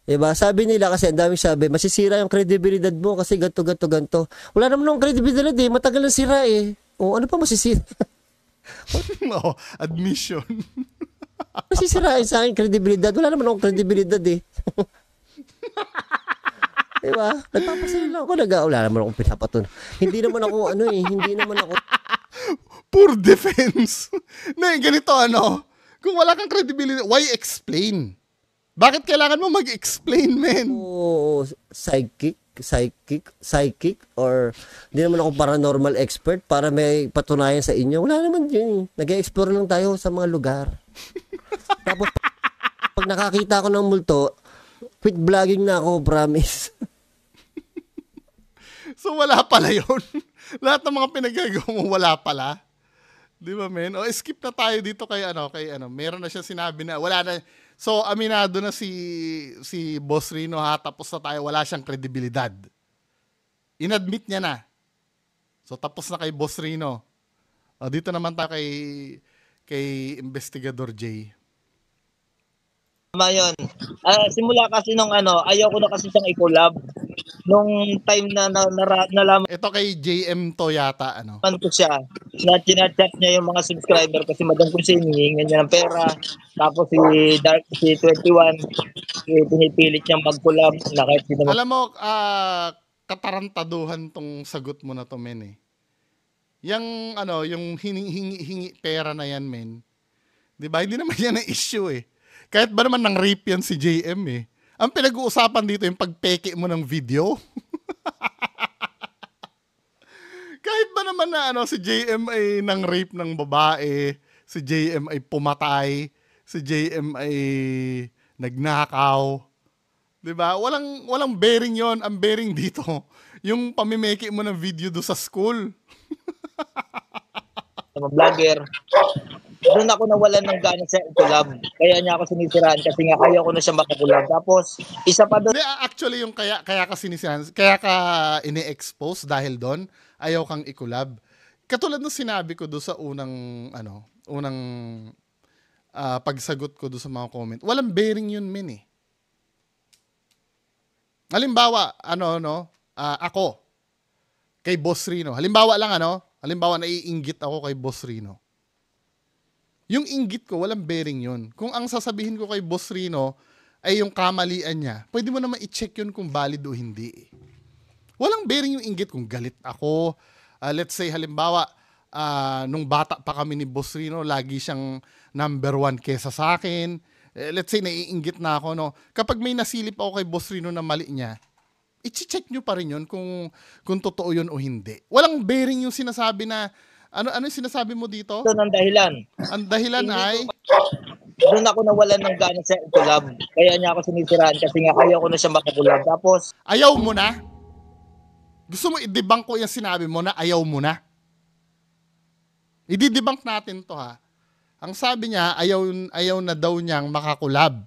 Diba? Sabi nila kasi ang daming sabi, masisira yung credibility mo kasi ganto ganto ganto. Wala naman ng credibility eh, matagal nang sira eh. O ano pa masisira? no, admission. Masisirain eh, sa akin kredibilidad. Wala naman akong kredibilidad eh. Di ba? Nagpapasaya lang ako. Nag wala naman akong pinapatun. Hindi naman ako, ano eh, hindi naman ako. Poor defense. na ganito ano, kung wala kang credibility, why explain? Bakit kailangan mo mag-explain, men? oh, psychic, psychic, psychic, or hindi naman ako paranormal expert para may patunayan sa inyo. Wala naman yun. Eh. Nag-explore lang tayo sa mga lugar. Tapos, pag nakakita ako ng multo, quit vlogging na ako, promise. so, wala pala yon Lahat ng mga pinagagawa mo, wala pala. Di ba, men? O, oh, skip na tayo dito kay ano, kay ano. Meron na siya sinabi na, wala na. So, aminado na si, si Boss Rino ha, tapos na tayo, wala siyang kredibilidad. Inadmit niya na. So, tapos na kay Boss Rino. O, oh, dito naman tayo kay, kay Investigador J. Tama yun. Uh, simula kasi nung ano, ayaw ko na kasi siyang i-collab. Nung time na, na, na, na nalaman. Ito kay JM to yata, ano? Man siya. Na chinachat niya yung mga subscriber kasi madam ko siya hinihingan niya ng pera. Tapos si Dark, si 21, eh, pinipilit niyang mag-collab. Na kahit sino. Alam mo, uh, katarantaduhan tong sagot mo na to, men eh. Yang ano, yung hingi-hingi pera na yan, men. 'Di ba? Hindi naman yan ang issue eh kahit ba naman nang rape yan si JM eh. Ang pinag-uusapan dito yung pagpeke mo ng video. Kahit ba naman na ano, si JM ay nang rape ng babae, si JM ay pumatay, si JM ay nagnakaw. 'Di ba? Walang walang bearing 'yon. Ang bearing dito yung pamimeke mo ng video do sa school. Mga vlogger doon ako nawalan ng gana sa kulab. Kaya niya ako sinisiraan kasi nga kaya ko na siya makakulab. Tapos, isa pa doon. Actually, yung kaya, kaya ka sinisiraan, kaya ka ini-expose dahil doon, ayaw kang ikulab. Katulad ng sinabi ko doon sa unang, ano, unang uh, pagsagot ko doon sa mga comment, walang bearing yun, Min, eh. Halimbawa, ano, no, uh, ako, kay Boss Rino. Halimbawa lang, ano, halimbawa, naiinggit ako kay Boss Rino yung inggit ko, walang bearing yun. Kung ang sasabihin ko kay Boss Rino ay yung kamalian niya, pwede mo naman i-check yun kung valid o hindi. Walang bearing yung inggit kung galit ako. Uh, let's say halimbawa, uh, nung bata pa kami ni Boss Rino, lagi siyang number one kesa sa akin. Uh, let's say naiinggit na ako. No? Kapag may nasilip ako kay Boss Rino na mali niya, i-check nyo pa rin yun kung, kung totoo yun o hindi. Walang bearing yung sinasabi na ano ano sinasabi mo dito? Ito ang dahilan. Ang dahilan ay doon ako nawalan ng gana sa kulab. Kaya niya ako sinisiraan kasi nga ayaw ko na siya makakulab. Tapos... Ayaw mo na? Gusto mo i-debunk ko yung sinabi mo na ayaw mo na? I-debunk natin to ha. Ang sabi niya, ayaw, ayaw na daw niyang makakulab.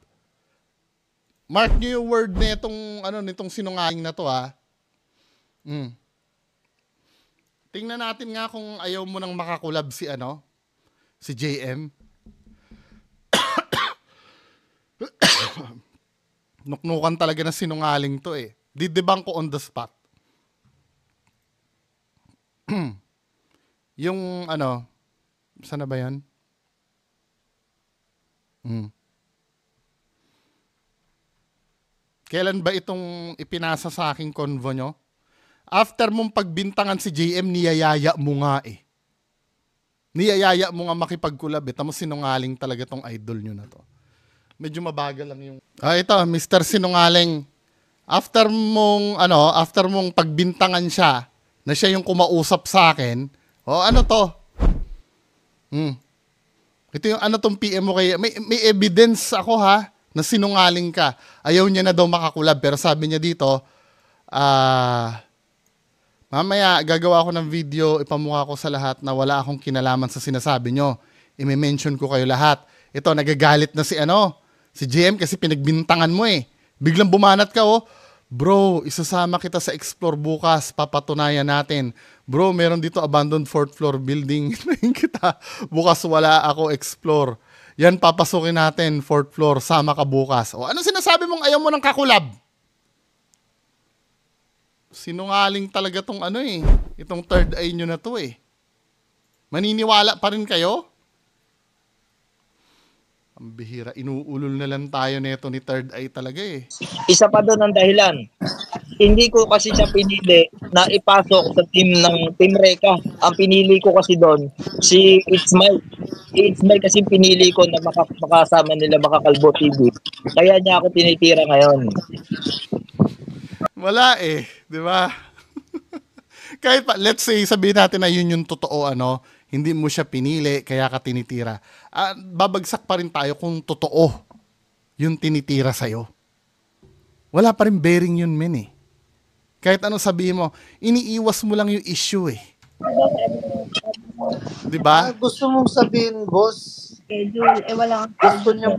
Mark niyo yung word nitong ano nitong sinungaling na to ha. Mm. Tingnan natin nga kung ayaw mo nang makakulab si ano, si JM. Nuknukan talaga na sinungaling to eh. Didibang ko on the spot. yung ano, sana ba yan? Hmm. Kailan ba itong ipinasa sa aking convo nyo? after mong pagbintangan si JM, niyayaya mo nga eh. Niyayaya mo nga makipagkulab eh. Tamo sinungaling talaga tong idol nyo na to. Medyo mabagal lang yung... Ah, ito, Mr. Sinungaling. After mong, ano, after mong pagbintangan siya, na siya yung kumausap sa akin, oh, ano to? Hmm. Ito yung ano tong PM mo kay may, may evidence ako ha na sinungaling ka. Ayaw niya na daw makakulab pero sabi niya dito, ah, uh, Mamaya, gagawa ako ng video, ipamukha ko sa lahat na wala akong kinalaman sa sinasabi nyo. I-mention ko kayo lahat. Ito, nagagalit na si ano, si JM kasi pinagbintangan mo eh. Biglang bumanat ka oh. Bro, isasama kita sa explore bukas. Papatunayan natin. Bro, meron dito abandoned fourth floor building. kita. Bukas wala ako explore. Yan, papasukin natin, fourth floor. Sama ka bukas. O, anong sinasabi mong ayaw mo ng kakulab? sinungaling talaga tong ano eh. Itong third eye nyo na to eh. Maniniwala pa rin kayo? Ang bihira. Inuulol na lang tayo nito ni third eye talaga eh. Isa pa doon ang dahilan. Hindi ko kasi siya pinili na ipasok sa team ng Team Reka. Ang pinili ko kasi doon, si It's Mike. It's Mike kasi pinili ko na makak- makasama nila Makakalbo TV. Kaya niya ako tinitira ngayon. Wala eh, 'di ba? Kahit pa, let's say sabihin natin na yun yung totoo ano, hindi mo siya pinili kaya ka tinitira. Uh, babagsak pa rin tayo kung totoo yung tinitira sa'yo. Wala pa rin bearing yun, men eh. Kahit ano sabihin mo, iniiwas mo lang yung issue eh. 'Di ba? Gusto mong sabihin, boss, schedule eh wala kang gusto niya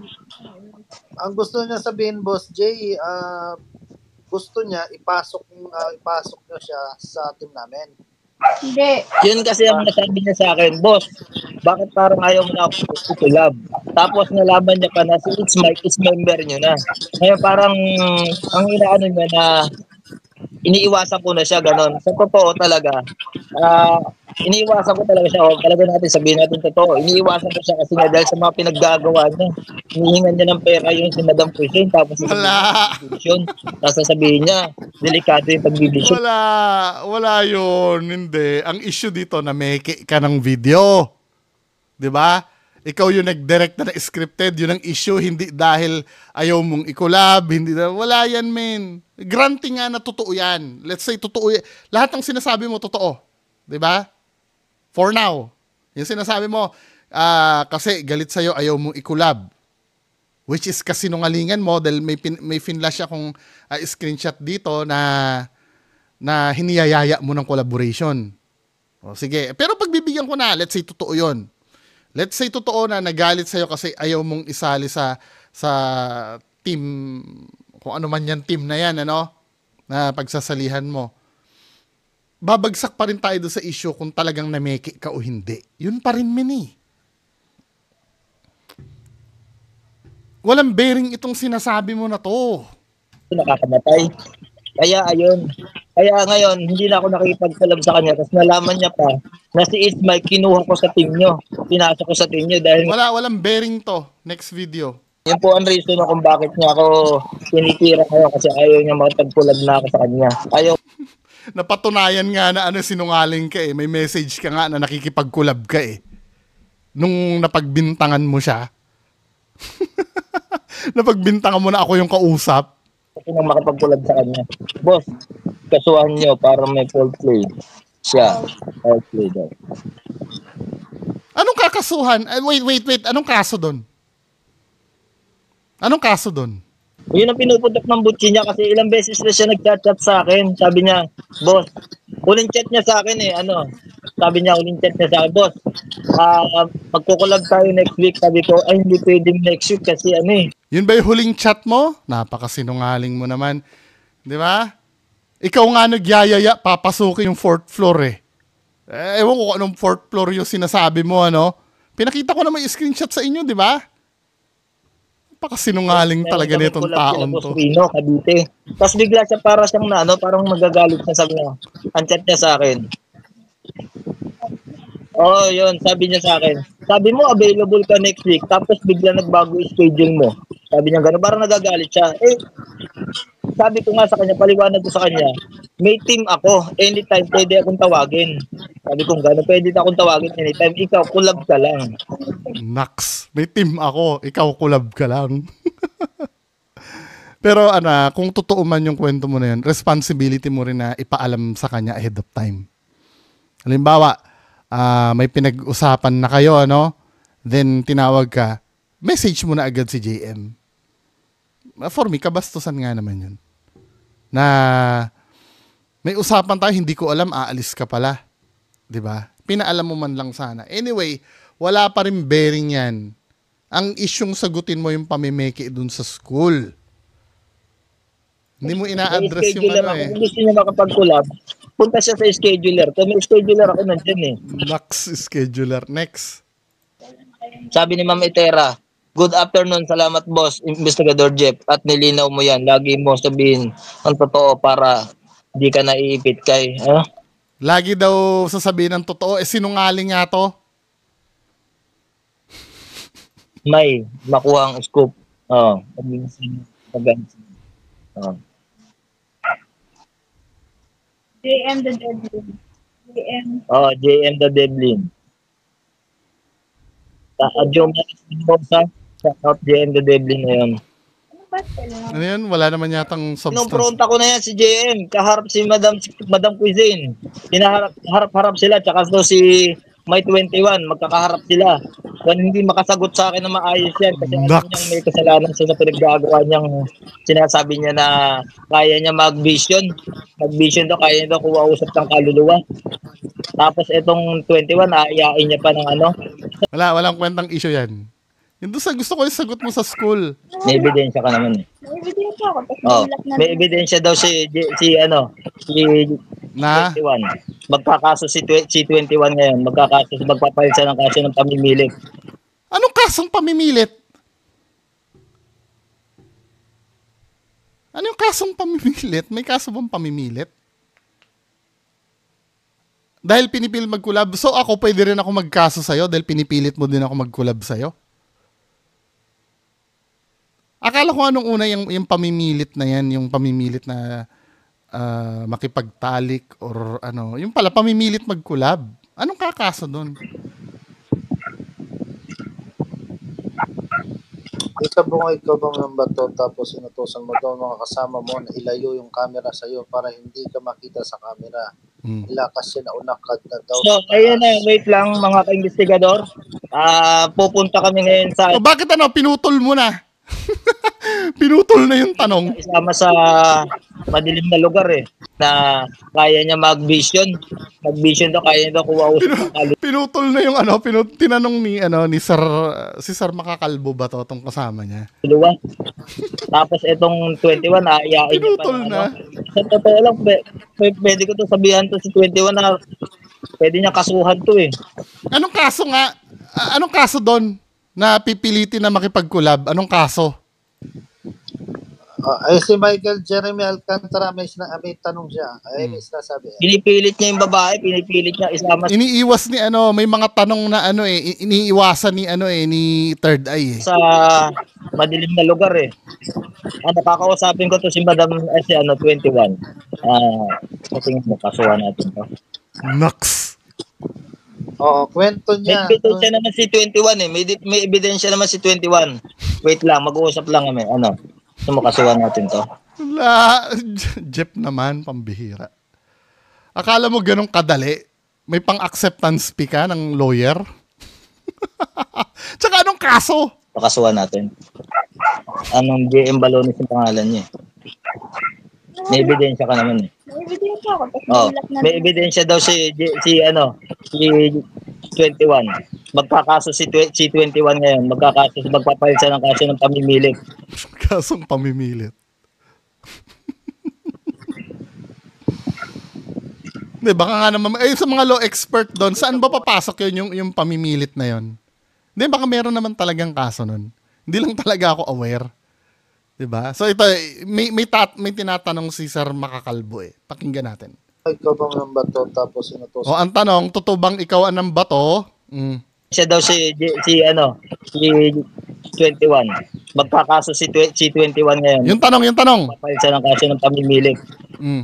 ang gusto niya sabihin, boss Jay, uh, gusto niya ipasok uh, ipasok niya siya sa team namin. Hindi. Yun kasi ang nasabi niya sa akin, boss, bakit parang ayaw mo na ako kukilab? Tapos nalaman niya pa na si It's Mike is member niyo na. Kaya parang ang inaano niya na iniiwasan ko na siya, ganun. Sa totoo talaga, uh, iniiwasan ko talaga siya. O, talaga natin, sabihin natin totoo. Iniiwasan ko siya kasi nga dahil sa mga pinaggagawa niya, hinihingan niya ng pera yung si Madam Cushion, tapos wala. Cushion, tapos sabihin niya, delikado yung pagbibisyon. Wala, wala yun, hindi. Ang issue dito na make ka ng video. 'Di ba? ikaw yung nag-direct na, scripted, yun ang issue, hindi dahil ayaw mong ikolab, hindi dahil, wala yan, men. Granting nga na totoo yan. Let's say, totoo yan. Lahat ng sinasabi mo, totoo. di ba? For now. Yung sinasabi mo, uh, kasi galit sa'yo, ayaw mong ikolab. Which is kasi kasinungalingan mo dahil may, pin, may finlash akong uh, screenshot dito na na hiniyayaya mo ng collaboration. O, sige. Pero pagbibigyan ko na, let's say totoo yon Let's say totoo na nagalit sa'yo kasi ayaw mong isali sa sa team, kung ano man yan, team na yan, ano, na pagsasalihan mo. Babagsak pa rin tayo doon sa issue kung talagang nameke ka o hindi. Yun pa rin, mini. Walang bearing itong sinasabi mo na to. Nakakamatay. Kaya ayun. Kaya ngayon, hindi na ako nakikipagsalam sa kanya. Tapos nalaman niya pa na si Ismay kinuha ko sa team niyo. Pinasok ko sa team niyo. dahil... Wala, walang bearing to. Next video. Yan po ang reason na kung bakit niya ako tinitira ngayon kasi ayaw niya makapagpulad na ako sa kanya. Ayaw. Napatunayan nga na ano sinungaling ka eh. May message ka nga na nakikipagkulab ka eh. Nung napagbintangan mo siya. napagbintangan mo na ako yung kausap kasi nang makapagpulad sa kanya. Boss, kasuhan nyo para may full play. Siya, full play daw. Anong kakasuhan? Eh, wait, wait, wait. Anong kaso doon? Anong kaso doon? Yun ang pinuputok ng butchi niya kasi ilang beses na siya nag-chat sa akin. Sabi niya, boss, uling chat niya sa akin eh, ano. Sabi niya, uling chat niya sa akin, boss, uh, ah, magkukulab tayo next week. Sabi ko, ay hindi pwedeng next week kasi ano eh. Yun ba yung huling chat mo? Napakasinungaling mo naman. Di ba? Ikaw nga nagyayaya, papasukin yung fourth floor eh. eh ewan ko kung anong fourth floor yung sinasabi mo, ano? Pinakita ko na may screenshot sa inyo, di ba? Napakasinungaling talaga nitong taon to. Pino, Cavite. Tapos bigla siya para siyang na, ano, parang magagalit na sa niya. Ang chat niya sa akin. oh, yun. Sabi niya sa akin. Sabi mo, available ka next week. Tapos bigla nagbago yung schedule mo. Sabi niya, gano'n. Parang nagagalit siya. Eh, sabi ko nga sa kanya, paliwanag ko sa kanya, may team ako. Anytime, pwede akong tawagin. Sabi kong gano'n, pwede na akong tawagin anytime. Ikaw, kulab ka lang. Naks. May team ako. Ikaw, kulab ka lang. Pero ana, kung totoo man yung kwento mo na yan, responsibility mo rin na ipaalam sa kanya ahead of time. Halimbawa, uh, may pinag-usapan na kayo, ano? Then tinawag ka, message mo na agad si JM. Ah, for me, kabastusan nga naman yun. Na may usapan tayo, hindi ko alam, aalis ka pala. 'di ba? Pinaalam mo man lang sana. Anyway, wala pa rin bearing 'yan. Ang isyung sagutin mo yung pamimeke dun sa school. Hindi mo ina-address yung ano ako. eh. Kung gusto niya makapag-collab, punta siya sa scheduler. Kung may scheduler ako nandiyan eh. Max scheduler. Next. Sabi ni Ma'am Itera, Good afternoon, salamat boss, Investigador Jeff. At nilinaw mo yan. Lagi mo sabihin ang totoo para di ka naiipit kay. Ano? Lagi daw sasabihin ng totoo. Eh, sinungaling nga to. May makuha ang scoop. Oo. Oh. JM the Devlin. JM. Oh, JM the Devlin. Sa Adjo Mendoza, sa Out JM the Devlin na yun. Dapat. Eh, ano yan? Wala naman yatang substance. Nung pronta ko na yan si JM, kaharap si Madam si Madam Cuisine. Hinaharap-harap sila, tsaka so si May 21, magkakaharap sila. Kung hindi makasagot sa akin na maayos yan, kasi alam niyang may kasalanan siya sa pinaggagawa niyang sinasabi niya na kaya niya mag-vision. Mag-vision daw, kaya niya daw kuwausap ng kaluluwa. Tapos itong 21, aayain niya pa ng ano. Wala, walang kwentang issue yan. Hindi sa gusto ko yung sagot mo sa school. May ebidensya ka naman eh. May ebidensya ako. Oh, may ebidensya daw si si ano, si na 21. Magkakaso si, si 21 ngayon, magkakaso magpapail siya ng kaso ng pamimilit. Anong kasong pamimilit? Ano yung kasong pamimilit? May kaso bang pamimilit? Dahil pinipilit mag-collab. So ako pwede rin ako magkaso sa'yo dahil pinipilit mo din ako mag magkulab sa'yo? Akala ko anong una yung, yung pamimilit na yan, yung pamimilit na uh, makipagtalik or ano. Yung pala, pamimilit mag-collab. Anong kakasa doon? Ikaw bunga, ikaw bang ng bato tapos inutosan mo doon mga kasama mo na ilayo yung camera sa iyo para hindi ka makita sa camera. Hmm. Wala kasi naunakad na daw. So, ayun na, wait lang mga kainvestigador. Uh, pupunta kami ngayon sa... So, bakit ano, pinutol mo na? Pinutol na yung tanong. Isama sa madilim na lugar eh, na kaya niya mag-vision. Mag-vision daw, kaya niya daw kuha Pinu- Pinutol na yung ano, pinut- tinanong ni, ano, ni Sir, si Sir Makakalbo ba to, itong kasama niya? Dalawa. Tapos itong 21, ayayain ah, Pinutol niya ano, pa, na. Ano. Sa totoo lang, p- p- pwede ko to sabihan to si 21 na ah. pwede niya kasuhan to eh. Anong kaso nga? A- anong kaso doon? na pipilitin na makipag-collab, anong kaso? Uh, ay si Michael Jeremy Alcantara may, sina, ah, may tanong siya. Ay, hmm. may sinasabi. Pinipilit niya yung babae, pinipilit niya isama. Iniiwas ni ano, may mga tanong na ano eh, iniiwasan ni ano eh, ni Third Eye eh. Sa madilim na lugar eh. Ah, nakakausapin ko to si Madam eh, ano, 21. Ah, uh, kasi mo kasuhan natin to. Naks. Oo, kwento niya. May ebidensya naman si 21 eh. May, may ebidensya naman si 21. Wait lang, mag-uusap lang kami. Ano? Sumukasuhan natin to. La, jeep naman, pambihira. Akala mo ganun kadali? May pang-acceptance fee ka ng lawyer? Tsaka anong kaso? Pakasuhan natin. Anong GM Balones yung pangalan niya? Eh. May ebidensya ka naman eh. May ebidensya ako. Oh, may ebidensya daw si, si ano, si 21. Magkakaso si, si 21 ngayon. Magkakaso, magpapalit siya ng kaso ng pamimilit. Kaso ng pamimilit. Hindi, baka nga naman, eh, sa mga law expert doon, saan ba papasok yun yung, yung pamimilit na yun? Hindi, baka meron naman talagang kaso nun. Hindi lang talaga ako aware. 'Di ba? So ito may may, tat, may tinatanong si Sir Makakalbo eh. Pakinggan natin. Ikaw bang ng bato tapos sinutos? O oh, ang tanong, totoo bang ikaw ang ng bato? Mm. Siya daw si si ano, si 21. Magkakaso si, si 21 ngayon. Yung tanong, yung tanong. Papalit siya ng kaso ng pamimili. Mm.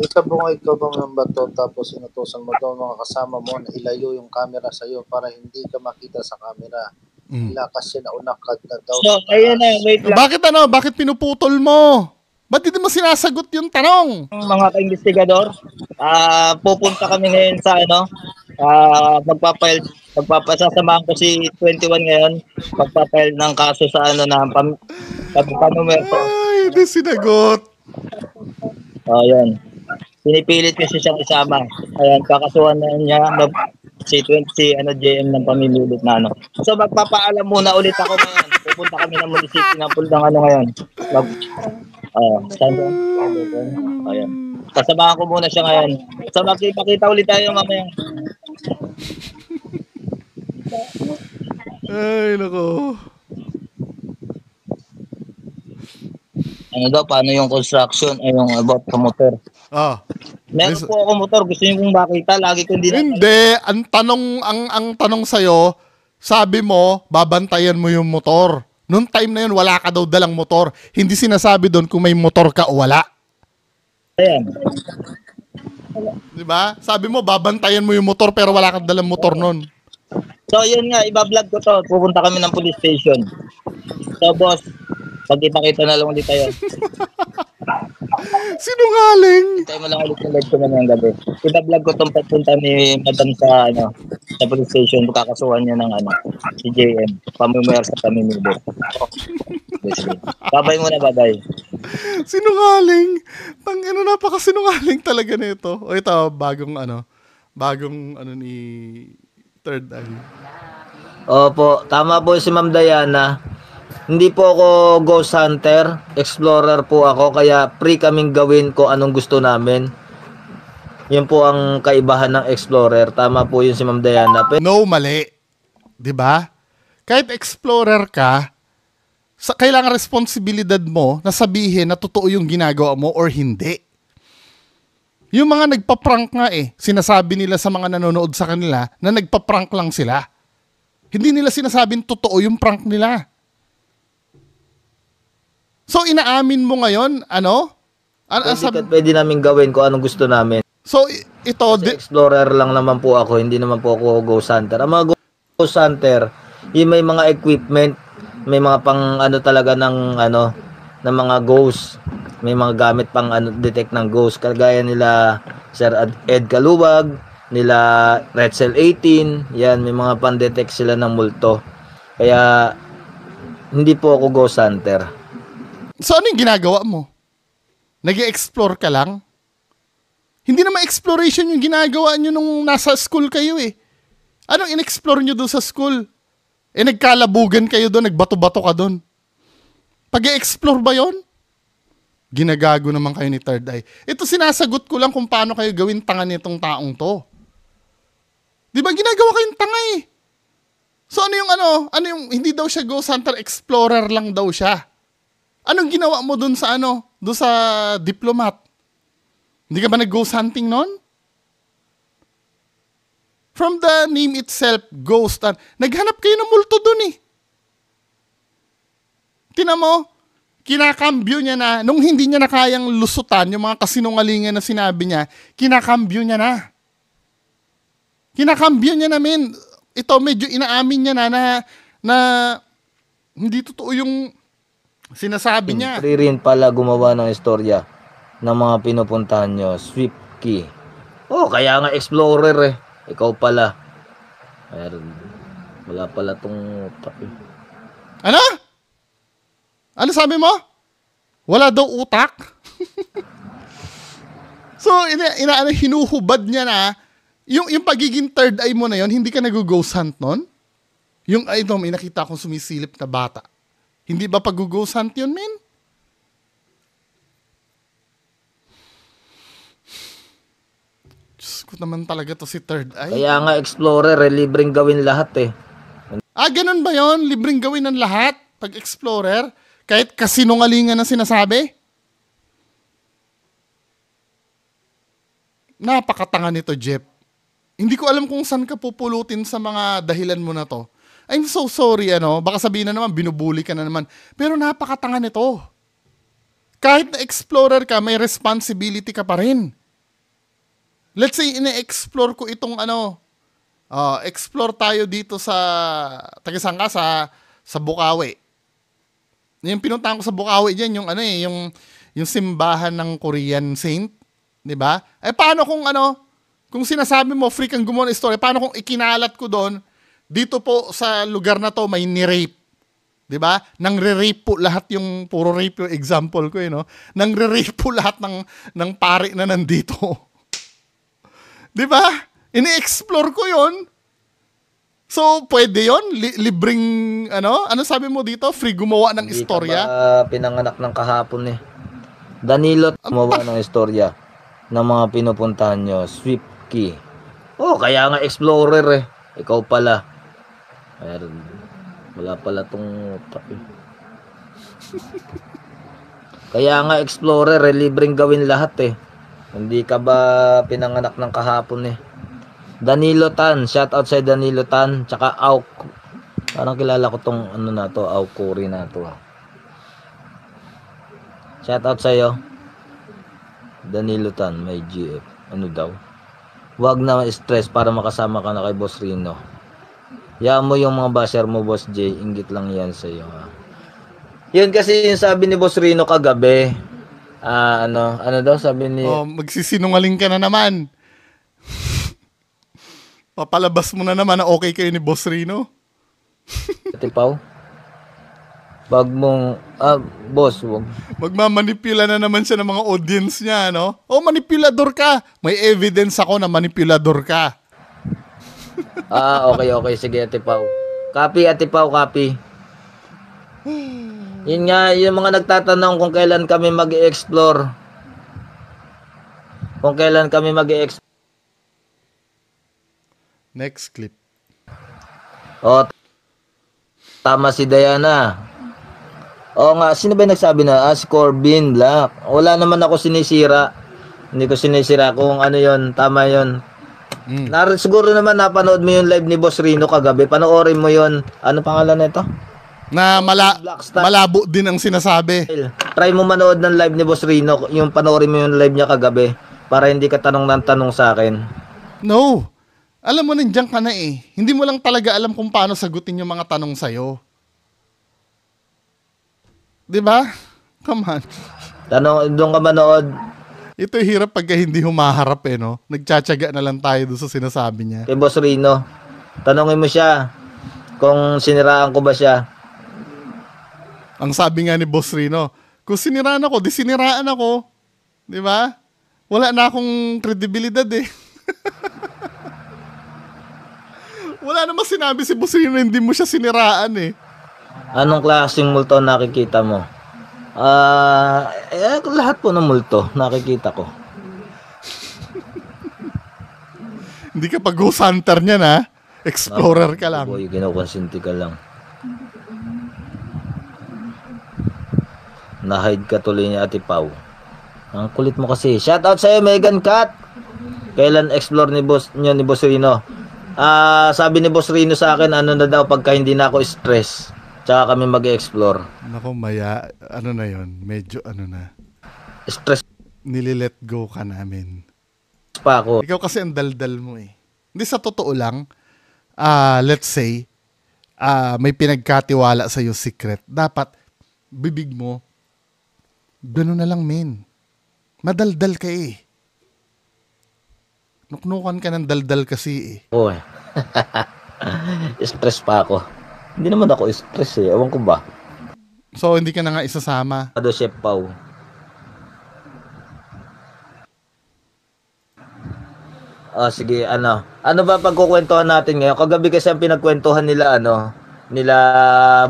Ikabungay ka ba ng bato tapos inutosan mo daw mga kasama mo na ilayo yung camera sa iyo para hindi ka makita sa camera. Mm. Ila kasi naunakad na daw. So, ayun na, wait lang. Bakit ano? Bakit pinuputol mo? Ba't hindi mo sinasagot yung tanong? Mga ka-investigador, uh, pupunta kami ngayon sa ano, uh, ah, magpapail, magpapasasamahan ko si 21 ngayon, magpapail ng kaso sa ano na pam, pam, pam, pam, pam, pam, pam, pam, pam, Pinipilit kasi siya isama. Ayan, kakasuhan na niya si 20 si ano JM ng pamililit na ano. So magpapaalam muna ulit ako ngayon. Pupunta kami ng munisipyo ng Puldang ano ngayon. Mag Ah, uh, Ayan. Kasamahan ko muna siya ngayon. So magkita ulit tayo mamaya. Ay, nako. Ano daw, paano yung construction, ay yung about sa motor? Oh. Meron Miss... po ako motor, gusto niyo kong makita, lagi ko hindi Hindi, ang tanong ang ang tanong sa iyo, sabi mo babantayan mo yung motor. Noong time na yun, wala ka daw dalang motor. Hindi sinasabi doon kung may motor ka o wala. Ayan. Di ba? Sabi mo, babantayan mo yung motor pero wala kang dalang motor noon. So, yun nga, ibablog ko to. Pupunta kami ng police station. So, boss, Pagkita-kita na lang ulit tayo. Sinungaling! Tayo mo lang ulit yung live ko na ng gabi. Kita-vlog ko itong patunta ni Madam sa, ano, sa police station. Kakasuhan niya ng, ano, si JM. Pamimuyar sa pamimibot. babay mo muna, babay. Sinungaling! Tang, ano, napakasinungaling talaga nito. O ito, bagong, ano, bagong, ano, ni Third Eye. Ano. Opo, tama po si Ma'am Diana hindi po ako ghost hunter, explorer po ako kaya free kaming gawin ko anong gusto namin. Yun po ang kaibahan ng explorer. Tama po yun si Ma'am Diana. Pe- No, mali. 'Di ba? Kahit explorer ka, sa kailangan responsibilidad mo na sabihin na totoo yung ginagawa mo or hindi. Yung mga nagpa-prank nga eh, sinasabi nila sa mga nanonood sa kanila na nagpa-prank lang sila. Hindi nila sinasabing totoo yung prank nila. So inaamin mo ngayon, ano? Ano pwede, sab- pwede namin gawin kung anong gusto namin. So ito Kasi explorer lang naman po ako, hindi naman po ako ghost hunter. Ang mga ghost hunter, yung may mga equipment, may mga pang ano talaga ng ano ng mga ghost. May mga gamit pang ano detect ng ghost kagaya nila Sir Ed Kaluwag, nila Retzel 18, yan may mga pang-detect sila ng multo. Kaya hindi po ako ghost hunter. So ano yung ginagawa mo? nag explore ka lang? Hindi naman exploration yung ginagawa nyo nung nasa school kayo eh. Anong in-explore nyo doon sa school? Eh nagkalabugan kayo doon, nagbato-bato ka doon. pag explore ba yon? Ginagago naman kayo ni Third Eye. Ito sinasagot ko lang kung paano kayo gawin tanga nitong taong to. Di ba ginagawa kayong tanga eh? So ano yung ano? Ano yung hindi daw siya Ghost Hunter Explorer lang daw siya. Anong ginawa mo dun sa ano? Doon sa diplomat? Hindi ka ba nag-ghost hunting noon? From the name itself, ghost. Uh, naghanap kayo ng multo dun eh. Tina mo, kinakambyo niya na, nung hindi niya na kayang lusutan yung mga kasinungalingan na sinabi niya, kinakambyo niya na. Kinakambyo niya na, men. Ito, medyo inaamin niya na na, na hindi totoo yung Sinasabi hmm, niya. Free rin pala gumawa ng istorya ng mga pinupuntahan nyo. Swift key. Oh, kaya nga explorer eh. Ikaw pala. Meron. Wala pala tong utak eh. Ano? Ano sabi mo? Wala daw utak? so, ina, ina, ina, ano, hinuhubad niya na yung, yung pagiging third eye mo na yon hindi ka nag-ghost hunt nun? Yung, ay, ito, may nakita akong sumisilip na bata. Hindi ba pag-go yun, men? Diyos ko naman talaga to si Third Eye. Kaya nga, Explorer, eh, libreng gawin lahat eh. Ah, ganun ba yon? Libreng gawin ng lahat? Pag Explorer? Kahit kasinungalingan na sinasabi? Napakatanga nito, Jeff. Hindi ko alam kung saan ka pupulutin sa mga dahilan mo na to. I'm so sorry, ano, baka sabihin na naman, binubuli ka na naman. Pero napakatanga nito. Kahit na explorer ka, may responsibility ka pa rin. Let's say, ine-explore ko itong ano, uh, explore tayo dito sa, tagasang ka, sa, sa Bukawi. Yung pinuntahan ko sa Bukawi diyan yung ano eh, yung, yung simbahan ng Korean saint. 'di ba? Eh paano kung ano, kung sinasabi mo free kang gumawa ng story, paano kung ikinalat ko doon dito po sa lugar na to may ni-rape. 'Di ba? Nang re-rape po lahat yung puro rape yung example ko eh no. Nang re-rape po lahat ng ng pare na nandito. 'Di ba? Ini-explore ko 'yon. So, pwede yon Li- libreng, ano? Ano sabi mo dito? Free gumawa ng Hindi istorya? Ka ba pinanganak ng kahapon eh. Danilo gumawa ng istorya ng mga pinupuntahan nyo. Swift key. Oh, kaya nga explorer eh. Ikaw pala. Ayan. Wala pala tong utak Kaya nga explorer, eh, libreng gawin lahat eh. Hindi ka ba pinanganak ng kahapon eh. Danilo Tan, shout out sa Danilo Tan, tsaka Auk. Parang kilala ko tong ano na to, Auk na to. Ah. Shout out sa'yo. iyo. Danilo Tan, may GF. Ano daw? Wag na stress para makasama ka na kay Boss Rino. Yaan mo yung mga basher mo, Boss J. Ingit lang yan sa'yo. Ha? Yun kasi yung sabi ni Boss Rino kagabi. Ah, uh, ano, ano daw sabi ni... Oh, magsisinungaling ka na naman. Papalabas mo na naman na okay kayo ni Boss Rino. Tipaw? Wag mong, ah, boss, wag. Magmamanipula na naman siya ng mga audience niya, no? Oh, manipulador ka. May evidence ako na manipulador ka ah, okay, okay. Sige, Ate Pau. Copy, Ate Pau, copy. Yun nga, yung mga nagtatanong kung kailan kami mag explore Kung kailan kami mag explore Next clip. O, tama si Diana. Oo nga, sino ba yung nagsabi na? Ah, si Corbin Black. Wala naman ako sinisira. Hindi ko sinisira kung ano yon tama yon Mm. siguro naman napanood mo yung live ni Boss Rino kagabi. Panoorin mo yon. Ano pangalan nito? Na, mala malabo din ang sinasabi. Try mo manood ng live ni Boss Rino, yung panoorin mo yung live niya kagabi para hindi ka tanong ng tanong sa akin. No. Alam mo nandiyan ka na eh. Hindi mo lang talaga alam kung paano sagutin yung mga tanong sa'yo. 'Di ba? Come on. Tanong doon ka manood ito hirap pagka hindi humaharap eh, no? Nagtsatsaga na lang tayo doon sa sinasabi niya. Kay Boss Rino, tanongin mo siya kung siniraan ko ba siya. Ang sabi nga ni Boss Rino, kung siniraan ako, di siniraan ako. Di ba? Wala na akong kredibilidad eh. Wala namang sinabi si Boss Rino, hindi mo siya siniraan eh. Anong klaseng multo nakikita mo? Uh, eh, lahat po ng multo, nakikita ko. Hindi ka pa ghost hunter niya na. Explorer ka lang. Boy, kinukonsinti ka lang. Nahide ka tuloy ni Ate Pau. Ang kulit mo kasi. Shout out sa iyo, Megan Cat. Kailan explore ni boss niyo ni Boss Rino? Ah, uh, sabi ni Boss Rino sa akin, ano na daw pagka hindi na ako stress. Tsaka kami mag-explore. Nako, maya, ano na yon Medyo ano na. Stress. Nililet go ka namin. Pa ako. Ikaw kasi ang daldal mo eh. Hindi sa totoo lang, uh, let's say, uh, may pinagkatiwala sa iyo secret. Dapat, bibig mo, gano'n na lang, men. Madaldal ka eh. Nuknukan ka ng daldal kasi eh. Oo eh. Stress pa ako. Hindi naman ako stress eh. Ewan ko ba. So, hindi ka na nga isasama? Ado Chef Pau. Oh, ah, sige, ano. Ano ba pagkukwentuhan natin ngayon? Kagabi kasi ang pinagkwentuhan nila, ano, nila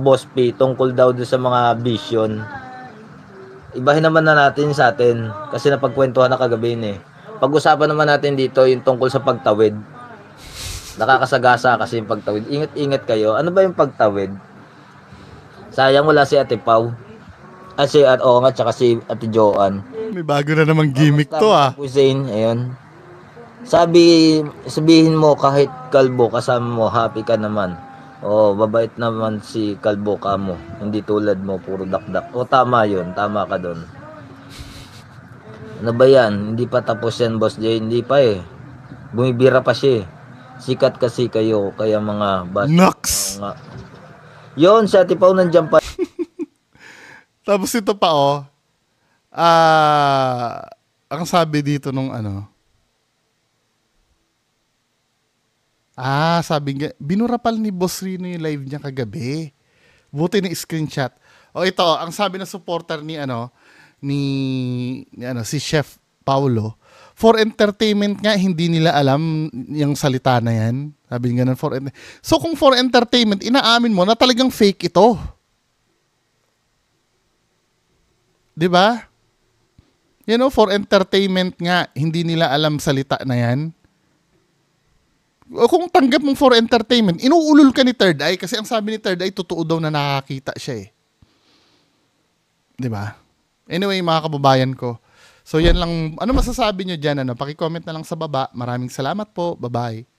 Boss P tungkol daw doon sa mga vision. Ibahin naman na natin sa atin kasi napagkwentuhan na kagabi ni. eh. Pag-usapan naman natin dito yung tungkol sa pagtawid. Nakakasagasa kasi yung pagtawid. Ingat-ingat kayo. Ano ba yung pagtawid? Sayang wala si Ate Pau. Ah, si Ate Oo nga, tsaka si Ate Joan. May bago na namang gimmick to ah. Hussein, ayun. Sabi, sabihin mo kahit kalbo kasama mo, happy ka naman. Oh, babait naman si kalbo ka mo. Hindi tulad mo, puro dakdak. O tama yun, tama ka doon. Ano ba yan? Hindi pa tapos yan, Boss Jay. Hindi pa eh. Bumibira pa siya eh. Sikat kasi kayo, kaya mga bata. Nox! Mga... Yun, si Ate Pao nandiyan pa. Tapos ito pa, oh. Ah, uh, ang sabi dito nung ano, Ah, sabi niya, binurapal ni Boss Rino yung live niya kagabi. Buti na screenshot. O oh, ito, ang sabi ng supporter ni ano, ni, ni ano, si Chef Paulo, for entertainment nga, hindi nila alam yung salita na yan. Sabi nga ng for So kung for entertainment, inaamin mo na talagang fake ito. 'Di ba? You know, for entertainment nga, hindi nila alam salita na yan. O kung tanggap mong for entertainment, inuulol ka ni Third Eye kasi ang sabi ni Third Eye, totoo daw na nakakita siya eh. 'Di ba? Anyway, mga kababayan ko, So yan lang, ano masasabi nyo dyan? Ano? Pakicomment na lang sa baba. Maraming salamat po. Bye-bye.